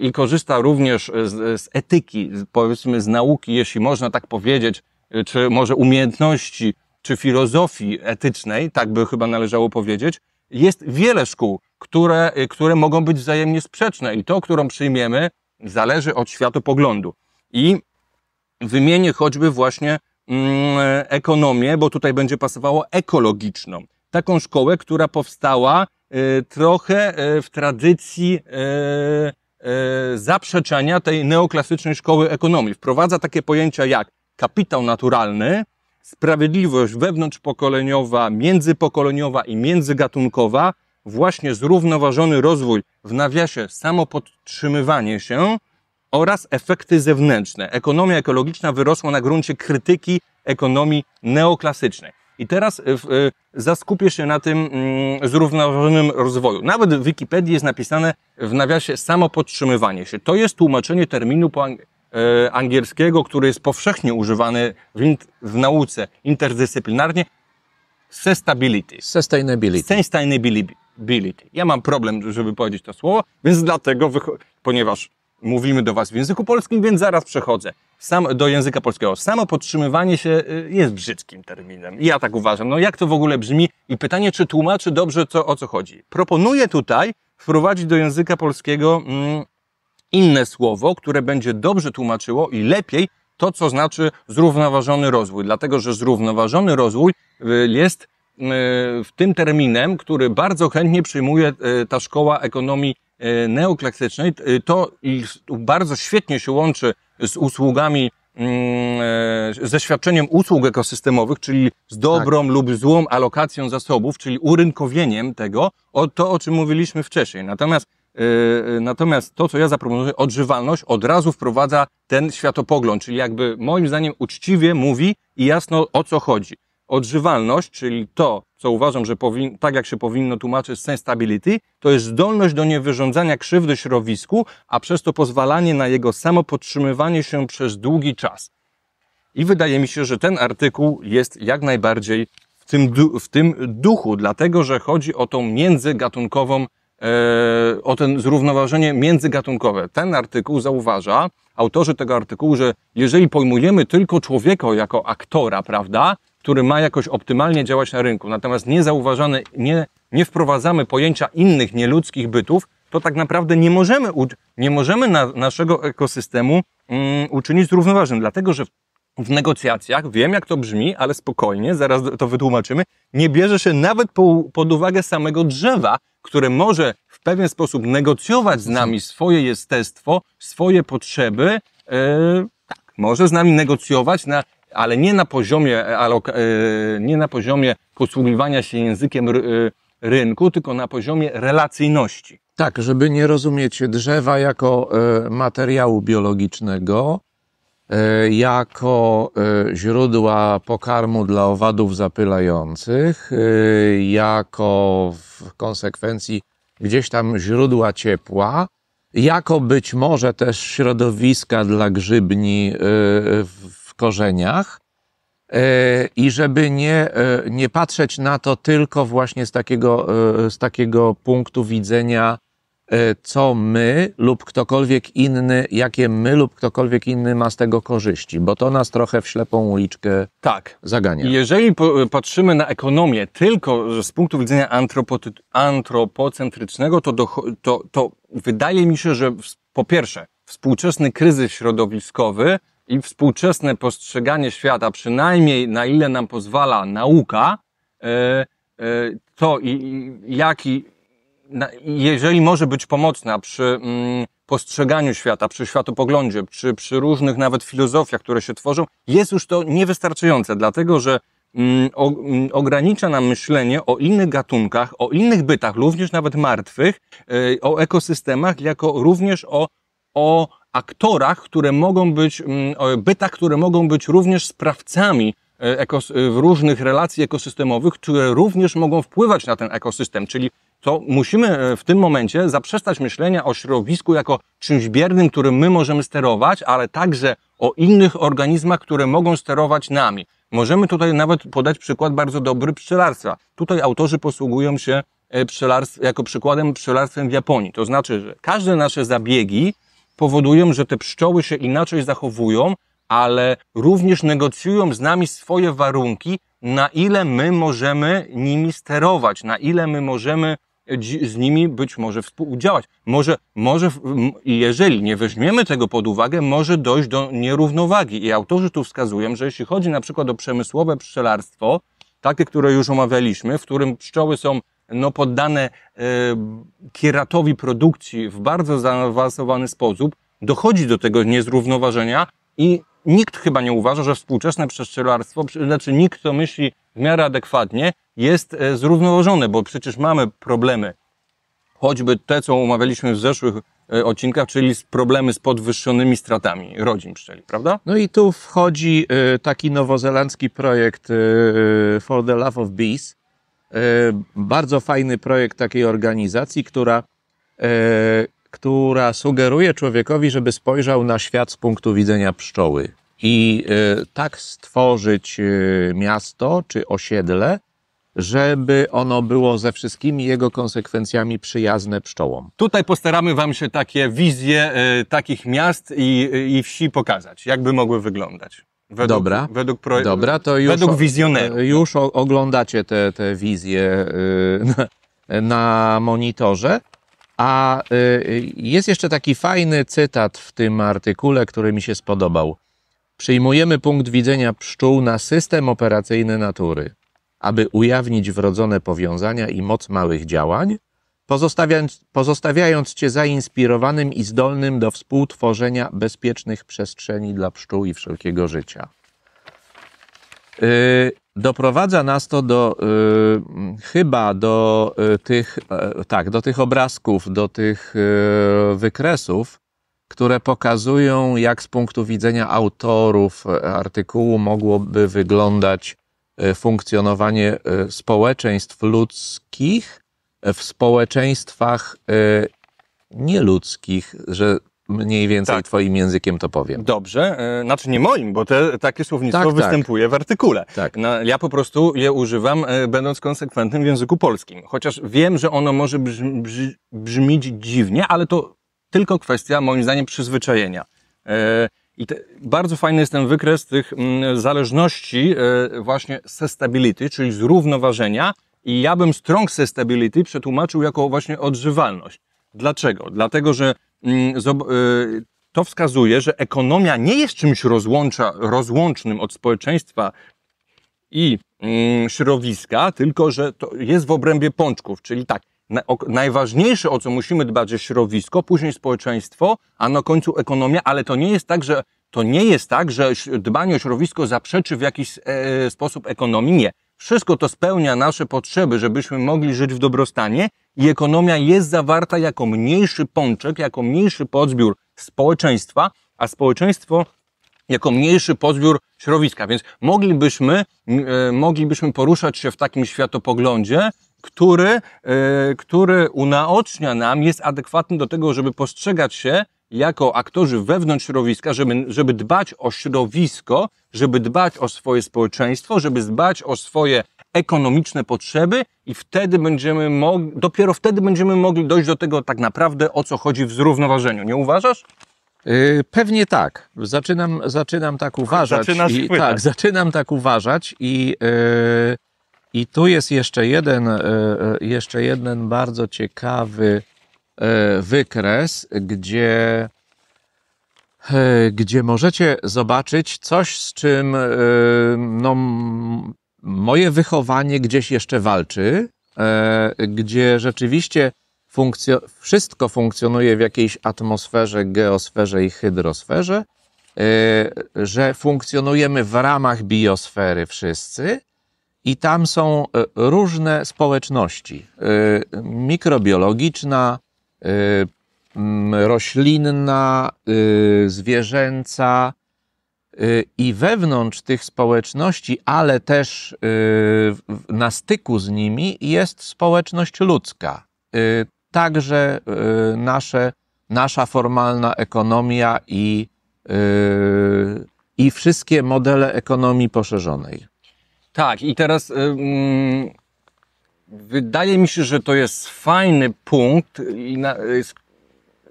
i korzysta również z, z etyki, powiedzmy z nauki, jeśli można tak powiedzieć, czy może umiejętności, czy filozofii etycznej, tak by chyba należało powiedzieć, jest wiele szkół, które, które mogą być wzajemnie sprzeczne i to, którą przyjmiemy, zależy od światopoglądu. I wymienię choćby właśnie Mm, ekonomię, bo tutaj będzie pasowało ekologiczną. Taką szkołę, która powstała e, trochę e, w tradycji e, zaprzeczenia tej neoklasycznej szkoły ekonomii. Wprowadza takie pojęcia jak kapitał naturalny, sprawiedliwość wewnątrzpokoleniowa, międzypokoleniowa i międzygatunkowa, właśnie zrównoważony rozwój w nawiasie samopodtrzymywanie się, oraz efekty zewnętrzne. Ekonomia ekologiczna wyrosła na gruncie krytyki ekonomii neoklasycznej. I teraz y, zaskupię się na tym mm, zrównoważonym rozwoju. Nawet w Wikipedii jest napisane w nawiasie samopodtrzymywanie się. To jest tłumaczenie terminu po ang e, angielskiego, który jest powszechnie używany w, w nauce interdyscyplinarnie. Sustainability. Sustainability. Sustainability. Ja mam problem, żeby powiedzieć to słowo, więc dlatego, ponieważ mówimy do Was w języku polskim, więc zaraz przechodzę sam do języka polskiego. Samo podtrzymywanie się y, jest brzydkim terminem. Ja tak uważam. No jak to w ogóle brzmi? I pytanie, czy tłumaczy dobrze, co, o co chodzi. Proponuję tutaj wprowadzić do języka polskiego mm, inne słowo, które będzie dobrze tłumaczyło i lepiej to, co znaczy zrównoważony rozwój. Dlatego, że zrównoważony rozwój y, jest y, w tym terminem, który bardzo chętnie przyjmuje ta szkoła ekonomii E, neoklasycznej, e, to bardzo świetnie się łączy z usługami mm, e, ze świadczeniem usług ekosystemowych, czyli z dobrą tak. lub złą alokacją zasobów, czyli urynkowieniem tego, o to o czym mówiliśmy wcześniej. Natomiast, natomiast to, co ja zaproponuję, odżywalność od razu wprowadza ten światopogląd, czyli jakby moim zdaniem uczciwie mówi i jasno o co chodzi. Odżywalność, czyli to, co uważam, że powin, tak jak się powinno tłumaczyć sensibility, to jest zdolność do niewyrządzania krzywdy środowisku, a przez to pozwalanie na jego samopodtrzymywanie się przez długi czas. I wydaje mi się, że ten artykuł jest jak najbardziej w tym, w tym duchu, dlatego że chodzi o tą międzygatunkową, e, o ten zrównoważenie międzygatunkowe. Ten artykuł zauważa, autorzy tego artykułu, że jeżeli pojmujemy tylko człowieka jako aktora, prawda, który ma jakoś optymalnie działać na rynku, natomiast nie zauważamy, nie, nie wprowadzamy pojęcia innych nieludzkich bytów, to tak naprawdę nie możemy, nie możemy na, naszego ekosystemu mm, uczynić zrównoważonym, dlatego że w negocjacjach, wiem jak to brzmi, ale spokojnie, zaraz to wytłumaczymy, nie bierze się nawet po, pod uwagę samego drzewa, które może w pewien sposób negocjować z nami swoje jestestwo, swoje potrzeby, yy, tak, może z nami negocjować na ale nie na poziomie, e, e, nie na poziomie posługiwania się językiem e, rynku, tylko na poziomie relacyjności. Tak, żeby nie rozumieć drzewa jako materiału biologicznego, jako źródła pokarmu dla owadów zapylających, jako w konsekwencji gdzieś tam źródła ciepła, jako być może też środowiska dla grzybni w w korzeniach e, i żeby nie, e, nie patrzeć na to tylko właśnie z takiego, e, z takiego punktu widzenia, co my lub ktokolwiek inny, jakie my lub ktokolwiek inny ma z tego korzyści, bo to nas trochę w ślepą uliczkę tak. zagania. Jeżeli patrzymy na ekonomię tylko z punktu widzenia antropocentrycznego, to, do, to, to wydaje mi się, że po pierwsze, współczesny kryzys środowiskowy i współczesne postrzeganie świata, przynajmniej na ile nam pozwala nauka, e, e, to i, jaki, jeżeli może być pomocna przy mm, postrzeganiu świata, przy światopoglądzie, czy przy różnych nawet filozofiach, które się tworzą, jest już to niewystarczające, dlatego że mm, mm, ogranicza nam myślenie o innych gatunkach, o innych bytach, również nawet martwych, e, o ekosystemach, jako również o, o aktorach, które mogą być, mm, bytach, które mogą być również sprawcami e, e, w różnych relacji ekosystemowych, które również mogą wpływać na ten ekosystem, czyli to musimy e, w tym momencie zaprzestać myślenia o środowisku jako czymś biernym, którym my możemy sterować, ale także o innych organizmach, które mogą sterować nami. Możemy tutaj nawet podać przykład bardzo dobry pszczelarstwa. Tutaj autorzy posługują się pszczelarstw, jako przykładem pszczelarstwem w Japonii. To znaczy, że każde nasze zabiegi powodują, że te pszczoły się inaczej zachowują, ale również negocjują z nami swoje warunki, na ile my możemy nimi sterować, na ile my możemy z nimi być może współdziałać. Może, może, jeżeli nie weźmiemy tego pod uwagę, może dojść do nierównowagi. I autorzy tu wskazują, że jeśli chodzi na przykład o przemysłowe pszczelarstwo, takie, które już omawialiśmy, w którym pszczoły są no, poddane e, kieratowi produkcji w bardzo zaawansowany sposób, dochodzi do tego niezrównoważenia i nikt chyba nie uważa, że współczesne przestrzelarstwo, znaczy nikt, kto myśli w miarę adekwatnie, jest e, zrównoważone, bo przecież mamy problemy, choćby te, co omawialiśmy w zeszłych e, odcinkach, czyli problemy z podwyższonymi stratami rodzin pszczeli, prawda? No i tu wchodzi taki nowozelandzki projekt For the Love of Bees, E, bardzo fajny projekt takiej organizacji, która, e, która sugeruje człowiekowi, żeby spojrzał na świat z punktu widzenia pszczoły i e, tak stworzyć miasto czy osiedle, żeby ono było ze wszystkimi jego konsekwencjami przyjazne pszczołom. Tutaj postaramy Wam się takie wizje y, takich miast i, i wsi pokazać, jakby mogły wyglądać. Według, dobra, według projektu. Dobra, to już, według wizjonera Już oglądacie te, te wizje y, na, na monitorze. A y, jest jeszcze taki fajny cytat w tym artykule, który mi się spodobał. Przyjmujemy punkt widzenia pszczół na system operacyjny natury, aby ujawnić wrodzone powiązania i moc małych działań, pozostawiając, pozostawiając Cię zainspirowanym i zdolnym do współtworzenia bezpiecznych przestrzeni dla pszczół i wszelkiego życia. Y, doprowadza nas to do y, chyba do y, tych, e, tak, do tych obrazków, do tych e, wykresów, które pokazują, jak z punktu widzenia autorów e, artykułu mogłoby wyglądać funkcjonowanie społeczeństw ludzkich w społeczeństwach y, nieludzkich, że mniej więcej tak. twoim językiem to powiem. Dobrze, y, znaczy nie moim, bo te, takie słownictwo tak, tak. występuje tak. w artykule. Tak. No, ja po prostu je używam, y, będąc konsekwentnym w języku polskim. Chociaż wiem, że ono może brzmieć brzmić dziwnie, ale to tylko kwestia, moim zdaniem, przyzwyczajenia. I te, bardzo fajny jest ten wykres tych mm, zależności właśnie stability, czyli zrównoważenia i ja bym strong stability przetłumaczył jako właśnie odżywalność. Dlaczego? Dlatego, że mm, y, to wskazuje, że ekonomia nie jest czymś rozłącza, rozłącznym od społeczeństwa i mm, środowiska, tylko że to jest w obrębie pączków, czyli tak, najważniejsze, o co musimy dbać, jest środowisko, później społeczeństwo, a na końcu ekonomia, ale to nie jest tak, że to nie jest tak, że dbanie o środowisko zaprzeczy w jakiś e, e sposób ekonomii. Nie. Wszystko to spełnia nasze potrzeby, żebyśmy mogli żyć w dobrostanie i ekonomia jest zawarta jako mniejszy pączek, jako mniejszy podzbiór społeczeństwa, a społeczeństwo jako mniejszy podzbiór środowiska. Więc moglibyśmy, e, moglibyśmy poruszać się w takim światopoglądzie, który, e, który unaocznia nam, jest adekwatny do tego, żeby postrzegać się jako aktorzy wewnątrz środowiska, żeby, żeby dbać o środowisko, żeby dbać o swoje społeczeństwo, żeby dbać o swoje ekonomiczne potrzeby i wtedy będziemy mogli, dopiero wtedy będziemy mogli dojść do tego tak naprawdę o co chodzi w zrównoważeniu. Nie uważasz? Y, pewnie tak. Zaczynam, zaczynam tak uważać. i, tak, zaczynam tak uważać i, yy, i tu jest jeszcze jeden, yy, jeszcze jeden bardzo ciekawy E, wykres, gdzie, e, gdzie możecie zobaczyć coś, z czym e, no, moje wychowanie gdzieś jeszcze walczy, gdzie rzeczywiście funkcjo wszystko funkcjonuje w jakiejś atmosferze, geosferze i hydrosferze, że funkcjonujemy w ramach biosfery wszyscy. I tam są różne społeczności. Mikrobiologiczna, Y, mm, roślinna, y, zwierzęca y, i wewnątrz tych społeczności, ale też na styku z nimi jest społeczność ludzka. Także nasze, nasza formalna ekonomia i, i wszystkie modele ekonomii poszerzonej. Tak, i teraz. Wydaje mi się, że to jest fajny punkt,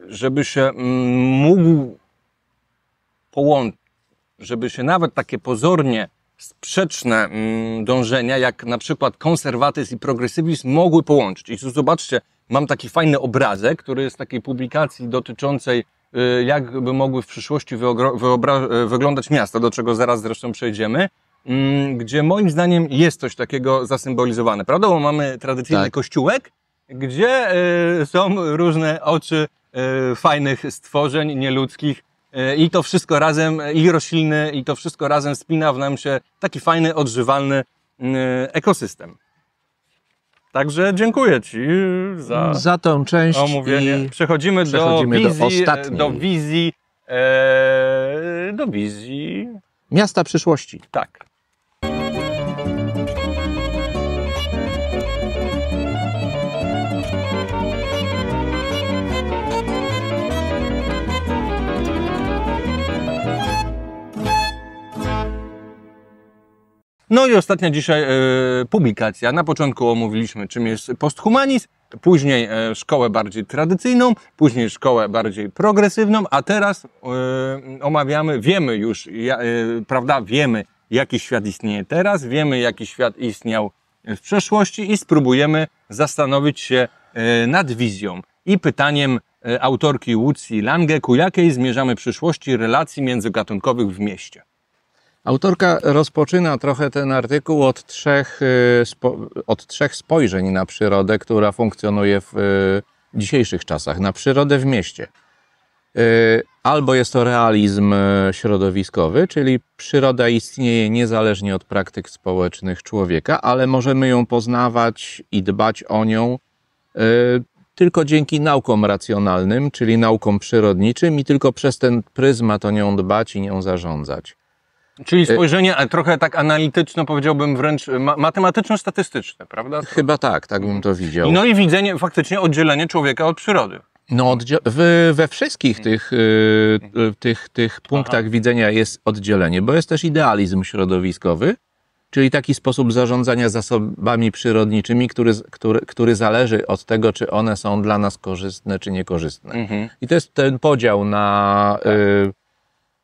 żeby się mm, mógł połączyć, żeby się nawet takie pozornie sprzeczne mm, dążenia, jak na przykład konserwatyzm i progresywizm, mogły połączyć. I tu zobaczcie, mam taki fajny obrazek, który jest takiej publikacji dotyczącej, y, jak by mogły w przyszłości wyglądać miasta, do czego zaraz zresztą przejdziemy. Mm, gdzie moim zdaniem jest coś takiego zasymbolizowane, prawda? Bo mamy tradycyjny tak. kościółek, gdzie y, są różne oczy y, fajnych stworzeń nieludzkich y, i to wszystko razem, i rośliny, i to wszystko razem spina w nam się taki fajny, odżywalny ekosystem. Także dziękuję Ci za, mm, za tą część omówienie. Przechodzimy, przechodzimy do, wizji, do ostatniej. Do wizji, e, do wizji. Miasta przyszłości. Tak. No i ostatnia dzisiaj e, publikacja. Na początku omówiliśmy, czym jest posthumanizm, później e, szkołę bardziej tradycyjną, później szkołę bardziej progresywną, a teraz e, omawiamy, wiemy już, prawda, wiemy, jaki świat istnieje teraz, wiemy, jaki świat istniał w przeszłości i spróbujemy zastanowić się nad wizją i pytaniem autorki Łucji ku jakiej zmierzamy przyszłości relacji międzygatunkowych w mieście. Autorka rozpoczyna trochę ten artykuł od trzech, y, od trzech spojrzeń na przyrodę, która funkcjonuje w y, dzisiejszych czasach, na przyrodę w mieście. Y, albo jest to realizm środowiskowy, czyli przyroda istnieje niezależnie od praktyk społecznych człowieka, ale możemy ją poznawać i dbać o nią tylko dzięki naukom racjonalnym, czyli naukom przyrodniczym, i tylko przez ten pryzmat o nią dbać i nią zarządzać. Czyli y- spojrzenie trochę tak analityczno, powiedziałbym wręcz ma matematyczno-statystyczne, prawda? To... Chyba tak, tak bym to mhm. widział. No i widzenie, faktycznie oddzielenie człowieka od przyrody. No, w, we wszystkich mhm. y, y, tych, tych, tych punktach Aha. widzenia jest oddzielenie, bo jest też idealizm środowiskowy, czyli taki sposób zarządzania zasobami przyrodniczymi, który, który, który zależy od tego, czy one są dla nas korzystne, czy niekorzystne. Mhm. I to jest ten podział na. Tak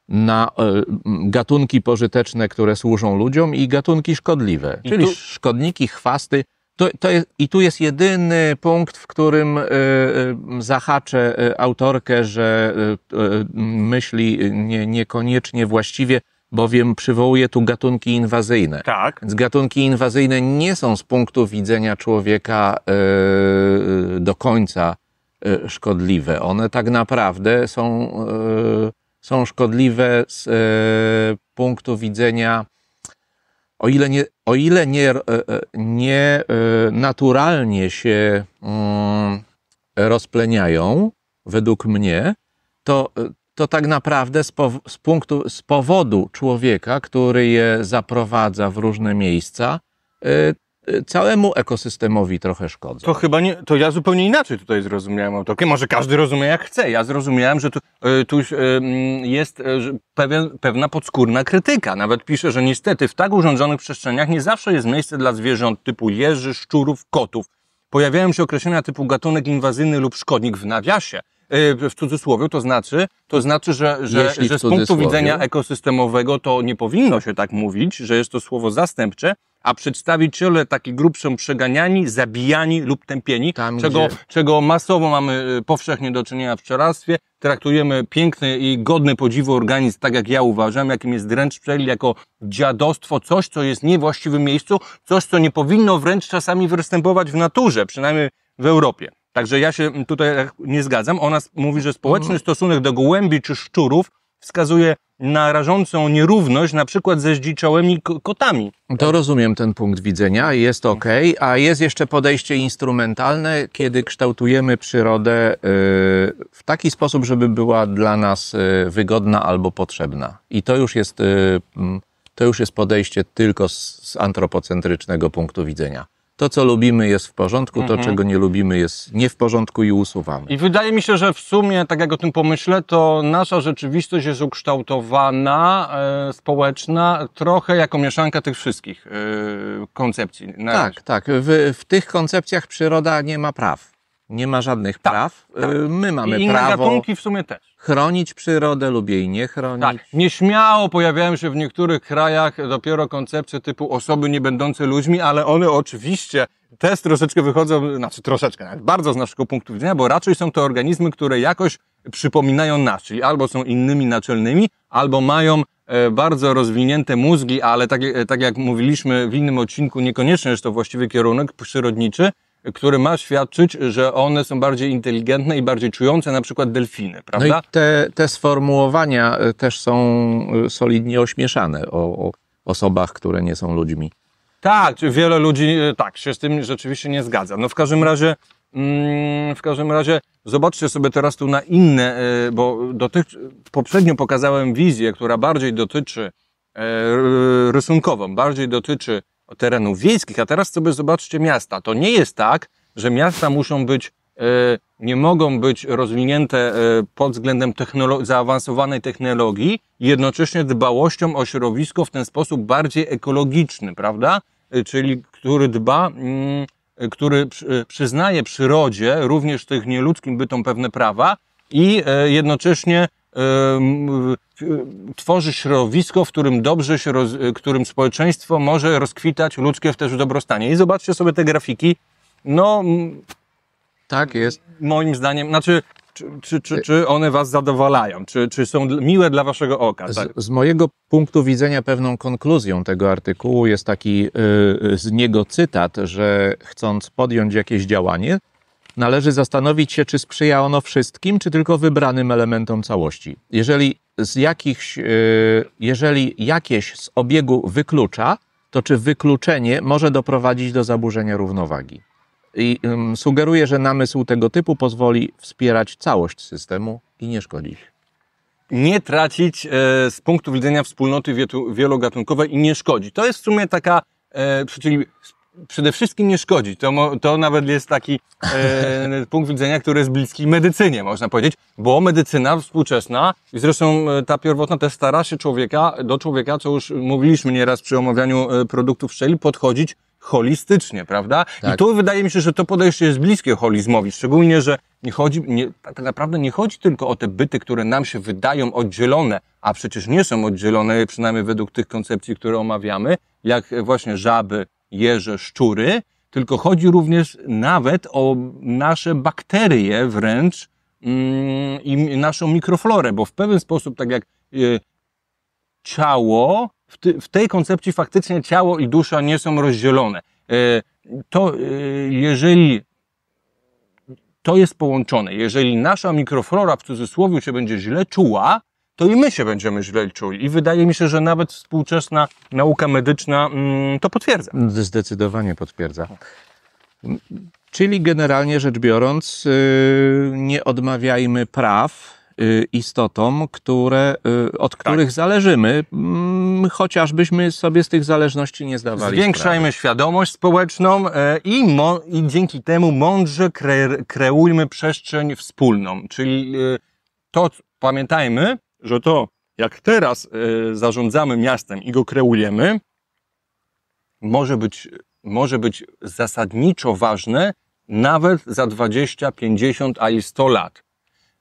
na e, gatunki pożyteczne, które służą ludziom i gatunki szkodliwe, I czyli tu... szkodniki, chwasty. To, to jest, I tu jest jedyny punkt, w którym e, e, zahaczę autorkę, że myśli nie, niekoniecznie właściwie, bowiem przywołuje tu gatunki inwazyjne. Tak. Więc gatunki inwazyjne nie są z punktu widzenia człowieka do końca szkodliwe. One tak naprawdę są są szkodliwe z e, punktu widzenia, o ile nie, o ile nie, e, e, nie naturalnie się mm, rozpleniają, według mnie, to, to tak naprawdę z, z, punktu, z powodu człowieka, który je zaprowadza w różne miejsca, całemu ekosystemowi trochę szkodzą. To chyba nie, to ja zupełnie inaczej tutaj zrozumiałem autorkę. Może każdy rozumie jak chce. Ja zrozumiałem, że tu, e, tu e, jest e, pewien, pewna podskórna krytyka. Nawet pisze, że niestety w tak urządzonych przestrzeniach nie zawsze jest miejsce dla zwierząt typu jeży, szczurów, kotów. Pojawiają się określenia typu gatunek inwazyjny lub szkodnik w nawiasie w cudzysłowie, to znaczy, to znaczy że, że, że z punktu widzenia ekosystemowego to nie powinno się tak mówić, że jest to słowo zastępcze, a przedstawiciele takich grup są przeganiani, zabijani lub tępieni, Tam, czego, gdzie... czego masowo mamy y, powszechnie do czynienia w pszczelarstwie. Traktujemy piękny i godny podziwu organizm, tak jak ja uważam, jakim jest dręcz pszczeli, jako dziadostwo, coś, co jest niewłaściwym miejscu, coś, co nie powinno wręcz czasami występować w naturze, przynajmniej w Europie. Także ja się tutaj tak nie zgadzam. Ona mówi, że społeczny mhm. stosunek do gołębi czy szczurów wskazuje rażącą nierówność, na przykład ze zdziczałymi kotami. To rozumiem ten punkt widzenia, jest mhm. ok, a jest jeszcze podejście instrumentalne, kiedy kształtujemy przyrodę y, w taki sposób, żeby była dla nas y, wygodna albo potrzebna. I to już jest, y, to już jest podejście tylko z antropocentrycznego punktu widzenia to, co lubimy, jest w porządku, to, mhm. czego nie lubimy, jest nie w porządku i usuwamy. I wydaje mi się, że w sumie, tak jak o tym pomyślę, to nasza rzeczywistość jest ukształtowana, e, społeczna, trochę jako mieszanka tych wszystkich e, koncepcji. Tak, tak. W, w tych koncepcjach przyroda nie ma praw. Nie ma żadnych tak, praw. Tak. E, my mamy I inne prawo. gatunki w sumie też chronić przyrodę, lub jej nie chronić. Tak. Nieśmiało pojawiają się w niektórych krajach dopiero koncepcje typu osoby nie będące ludźmi, ale one oczywiście też troszeczkę wychodzą, znaczy troszeczkę, nawet bardzo z naszego punktu widzenia, bo raczej są to organizmy, które jakoś przypominają nas, czyli albo są innymi naczelnymi, albo mają e, bardzo rozwinięte mózgi, ale tak, e, tak jak mówiliśmy w innym odcinku, niekoniecznie jest to właściwy kierunek przyrodniczy, który ma świadczyć, że one są bardziej inteligentne i bardziej czujące, na przykład delfiny, prawda? No i te, te sformułowania e, też są e, solidnie ośmieszane o, o osobach, które nie są ludźmi. Tak, wiele ludzi e, tak się z tym rzeczywiście nie zgadza. No w każdym razie, mm, w każdym razie zobaczcie sobie teraz tu na inne, bo dotyczy, poprzednio pokazałem wizję, która bardziej dotyczy rysunkową, bardziej dotyczy terenów wiejskich, a teraz sobie zobaczcie miasta. To nie jest tak, że miasta muszą być, e, nie mogą być rozwinięte e, pod względem technolo zaawansowanej technologii, jednocześnie dbałością o środowisko w ten sposób bardziej ekologiczny, prawda? E, czyli który dba, mm, który przyznaje przyrodzie, również tych nieludzkim bytom pewne prawa i jednocześnie tworzy środowisko, w którym dobrze się, roz, y, którym społeczeństwo może rozkwitać ludzkie w też dobrostanie. I zobaczcie sobie te grafiki. No, tak jest. Moim zdaniem, znaczy, czy, czy, czy, czy one was zadowalają? Czy, czy są miłe dla waszego oka? Tak? Z, z, mojego punktu widzenia pewną konkluzją tego artykułu jest taki yy, z niego cytat, że chcąc podjąć jakieś działanie, należy zastanowić się, czy sprzyja ono wszystkim, czy tylko wybranym elementom całości. Jeżeli, z jakichś, e, jeżeli jakieś z obiegu wyklucza, to czy wykluczenie może doprowadzić do zaburzenia równowagi? I um, sugeruję, że namysł tego typu pozwoli wspierać całość systemu i nie szkodzić. Nie tracić e, z punktu widzenia wspólnoty wielogatunkowej i nie szkodzić. To jest w sumie taka, e, czyli przede wszystkim nie szkodzi. To, to nawet jest taki e, punkt widzenia, który jest bliski medycynie, można powiedzieć, bo medycyna współczesna, i zresztą e, ta pierwotna też stara się człowieka, do człowieka, co już mówiliśmy nieraz przy omawianiu e, produktów szczeli, podchodzić holistycznie, prawda? Tak. I tu wydaje mi się, że to podejście jest bliskie holizmowi, szczególnie, że nie chodzi, nie, tak naprawdę nie chodzi tylko o te byty, które nam się wydają oddzielone, a przecież nie są oddzielone, przynajmniej według tych koncepcji, które omawiamy, jak właśnie żaby, jeże, szczury, tylko chodzi również nawet o nasze bakterie wręcz mm, i naszą mikroflorę, bo w pewien sposób, tak jak y, ciało, w, tej koncepcji faktycznie ciało i dusza nie są rozdzielone. Y, to y, jeżeli to jest połączone, jeżeli nasza mikroflora w cudzysłowie się będzie źle czuła, to i my się będziemy źle czuli. I wydaje mi się, że nawet współczesna nauka medyczna mm, to potwierdza. Zdecydowanie potwierdza. Czyli generalnie rzecz biorąc, yy, nie odmawiajmy praw y, istotom, które, y, od tak. których tak. zależymy, mm, chociażbyśmy sobie z tych zależności nie zdawali. Zwiększajmy sprawy. świadomość społeczną e, i, mo, i dzięki temu mądrze kre, kreujmy przestrzeń wspólną. Czyli y, to pamiętajmy, że to, jak teraz e, zarządzamy miastem i go kreujemy, może być, może być zasadniczo ważne nawet za 20, 50, a i 100 lat.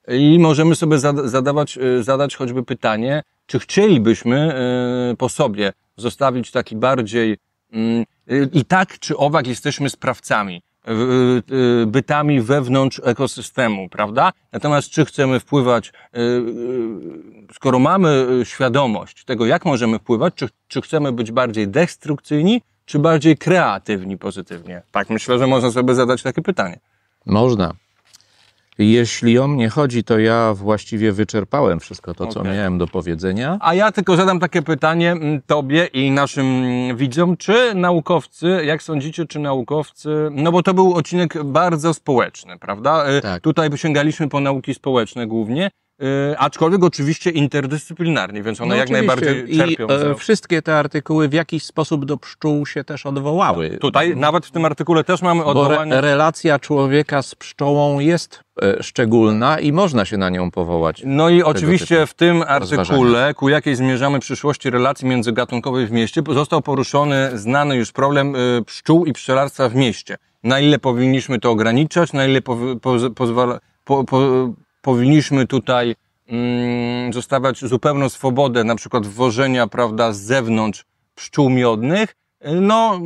I możemy sobie zadawać, e, zadać choćby pytanie, czy chcielibyśmy e, po sobie zostawić taki bardziej mm, i tak czy owak jesteśmy sprawcami. Y, bytami wewnątrz ekosystemu, prawda? Natomiast czy chcemy wpływać, y, y, skoro mamy świadomość tego, jak możemy wpływać, czy, czy chcemy być bardziej destrukcyjni, czy bardziej kreatywni pozytywnie? Tak, myślę, że można sobie zadać takie pytanie. Można. Jeśli o mnie chodzi, to ja właściwie wyczerpałem wszystko to, co miałem do powiedzenia. A ja tylko zadam takie pytanie mm, Tobie i naszym mm, widzom. Czy naukowcy, jak sądzicie, czy naukowcy, no bo to był odcinek bardzo społeczny, prawda? Y, tak. Tutaj sięgaliśmy po nauki społeczne głównie. E, aczkolwiek oczywiście interdyscyplinarnie, więc one no jak najbardziej czerpią. I, e, wszystkie te artykuły w jakiś sposób do pszczół się też odwołały. Tak, tutaj nawet w tym artykule też mamy odwołanie. Re, relacja człowieka z pszczołą jest e, szczególna i można się na nią powołać. No i oczywiście w tym artykule, rozważania. ku jakiej zmierzamy przyszłości relacji międzygatunkowej w mieście, został poruszony znany już problem e, pszczół i pszczelarstwa w mieście. Na ile powinniśmy to ograniczać, na ile po, po, pozwala, po, po powinniśmy tutaj mm, zostawiać zupełną swobodę, na przykład wwożenia prawda, z zewnątrz pszczół miodnych, no...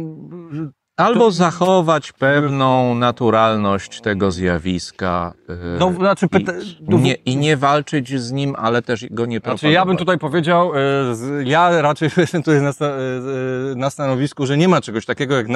Albo zachować pewną naturalność tego zjawiska e, no, znaczy, pyta... i, nie, i nie walczyć z nim, ale też go nie propagować. Znaczy, ja bym tutaj powiedział, e, ja raczej jestem tutaj na, e, na stanowisku, że nie ma czegoś takiego jak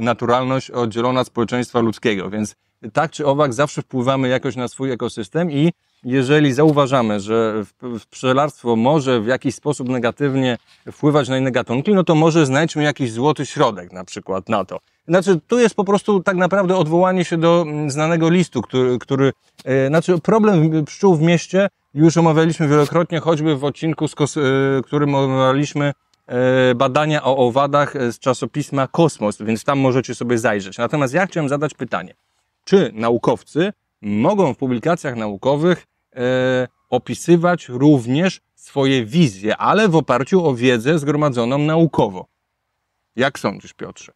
naturalność oddzielona od społeczeństwa ludzkiego, więc tak czy owak zawsze wpływamy jakoś na swój ekosystem i jeżeli zauważamy, że pszczelarstwo może w jakiś sposób negatywnie wpływać na inne gatunki, no to może znajdźmy jakiś złoty środek na przykład na to. Znaczy, tu jest po prostu tak naprawdę odwołanie się do mm, znanego listu, który, który e, znaczy problem pszczół w mieście już omawialiśmy wielokrotnie, choćby w odcinku, z kos, e, którym omawialiśmy e, badania o owadach z czasopisma Kosmos, więc tam możecie sobie zajrzeć. Natomiast ja chciałem zadać pytanie czy naukowcy mogą w publikacjach naukowych e, opisywać również swoje wizje, ale w oparciu o wiedzę zgromadzoną naukowo. Jak sądzisz, Piotrze?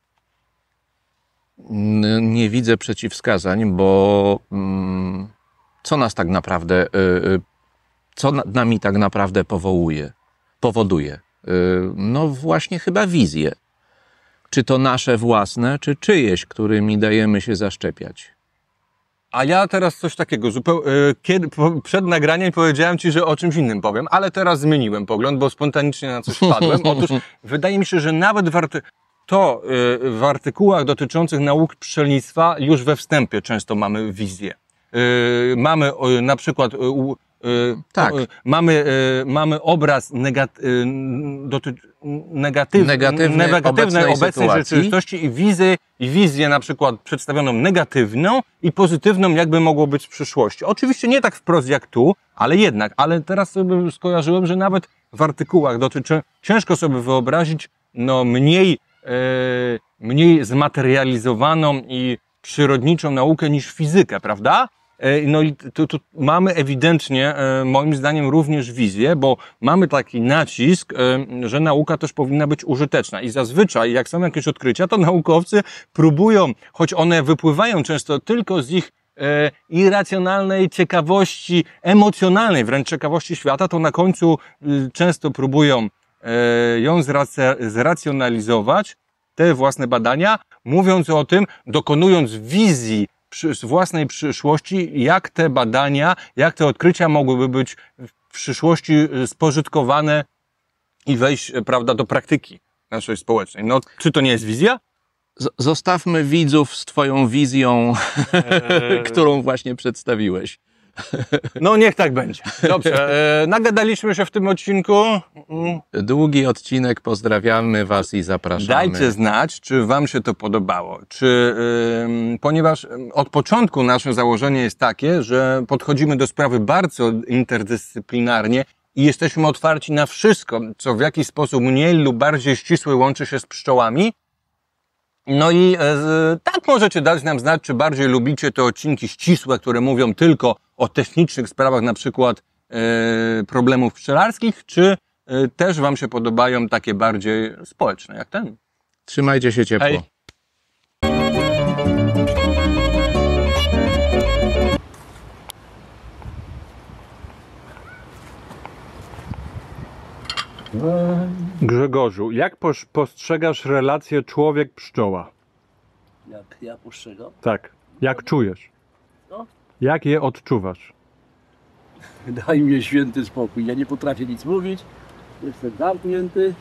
Nie widzę przeciwwskazań, bo mm, co nas tak naprawdę, y, y, co na, nami tak naprawdę powołuje, powoduje? Y, no właśnie chyba wizje. Czy to nasze własne, czy czyjeś, którymi dajemy się zaszczepiać? A ja teraz coś takiego, zupełnie, y, kiedy, przed nagraniem powiedziałem Ci, że o czymś innym powiem, ale teraz zmieniłem pogląd, bo spontanicznie na coś wpadłem. Otóż wydaje mi się, że nawet warto to y, w artykułach dotyczących nauk pszczelnictwa już we wstępie często mamy wizję. Y, mamy na przykład Y, tak. Y, mamy, y, mamy obraz negatywny, negatywnej, obecnej, obecnej rzeczywistości i, wizy, wizję na przykład przedstawioną negatywną i pozytywną, jakby mogło być w przyszłości. Oczywiście nie tak wprost jak tu, ale jednak. Ale teraz sobie skojarzyłem, że nawet w artykułach dotyczy, ciężko sobie wyobrazić no, mniej, e, mniej zmaterializowaną i przyrodniczą naukę niż fizykę, prawda? E, no i tu, tu, mamy ewidentnie, e, moim zdaniem, również wizję, bo mamy taki nacisk, e, że nauka też powinna być użyteczna. I zazwyczaj, jak są jakieś odkrycia, to naukowcy próbują, choć one wypływają często tylko z ich irracjonalnej ciekawości, emocjonalnej wręcz ciekawości świata, to na końcu y, często próbują ją zracjonalizować, te własne badania, mówiąc o tym, dokonując wizji z własnej przyszłości, jak te badania, jak te odkrycia mogłyby być w przyszłości y, spożytkowane i wejść, y, prawda, do praktyki naszej społecznej. No, czy to nie jest wizja? Z zostawmy widzów z Twoją wizją, eee. którą właśnie przedstawiłeś. No niech tak będzie. Dobrze, e, nagadaliśmy się w tym odcinku. Długi odcinek, pozdrawiamy Was i zapraszamy. Dajcie znać, czy Wam się to podobało. Czy, ponieważ od początku nasze założenie jest takie, że podchodzimy do sprawy bardzo interdyscyplinarnie i jesteśmy otwarci na wszystko, co w jakiś sposób mniej lub bardziej ścisły łączy się z pszczołami, no i e, tak możecie dać nam znać, czy bardziej lubicie te odcinki ścisłe, które mówią tylko o technicznych sprawach, na przykład e, problemów pszczelarskich, czy e, też Wam się podobają takie bardziej społeczne, jak ten. Trzymajcie się ciepło. Grzegorzu, jak postrzegasz relację człowiek-pszczoła? Jak ja postrzegam? Tak. Jak czujesz? No. Jak je odczuwasz? Daj mi święty spokój. Ja nie potrafię nic mówić. Jestem zamknięty.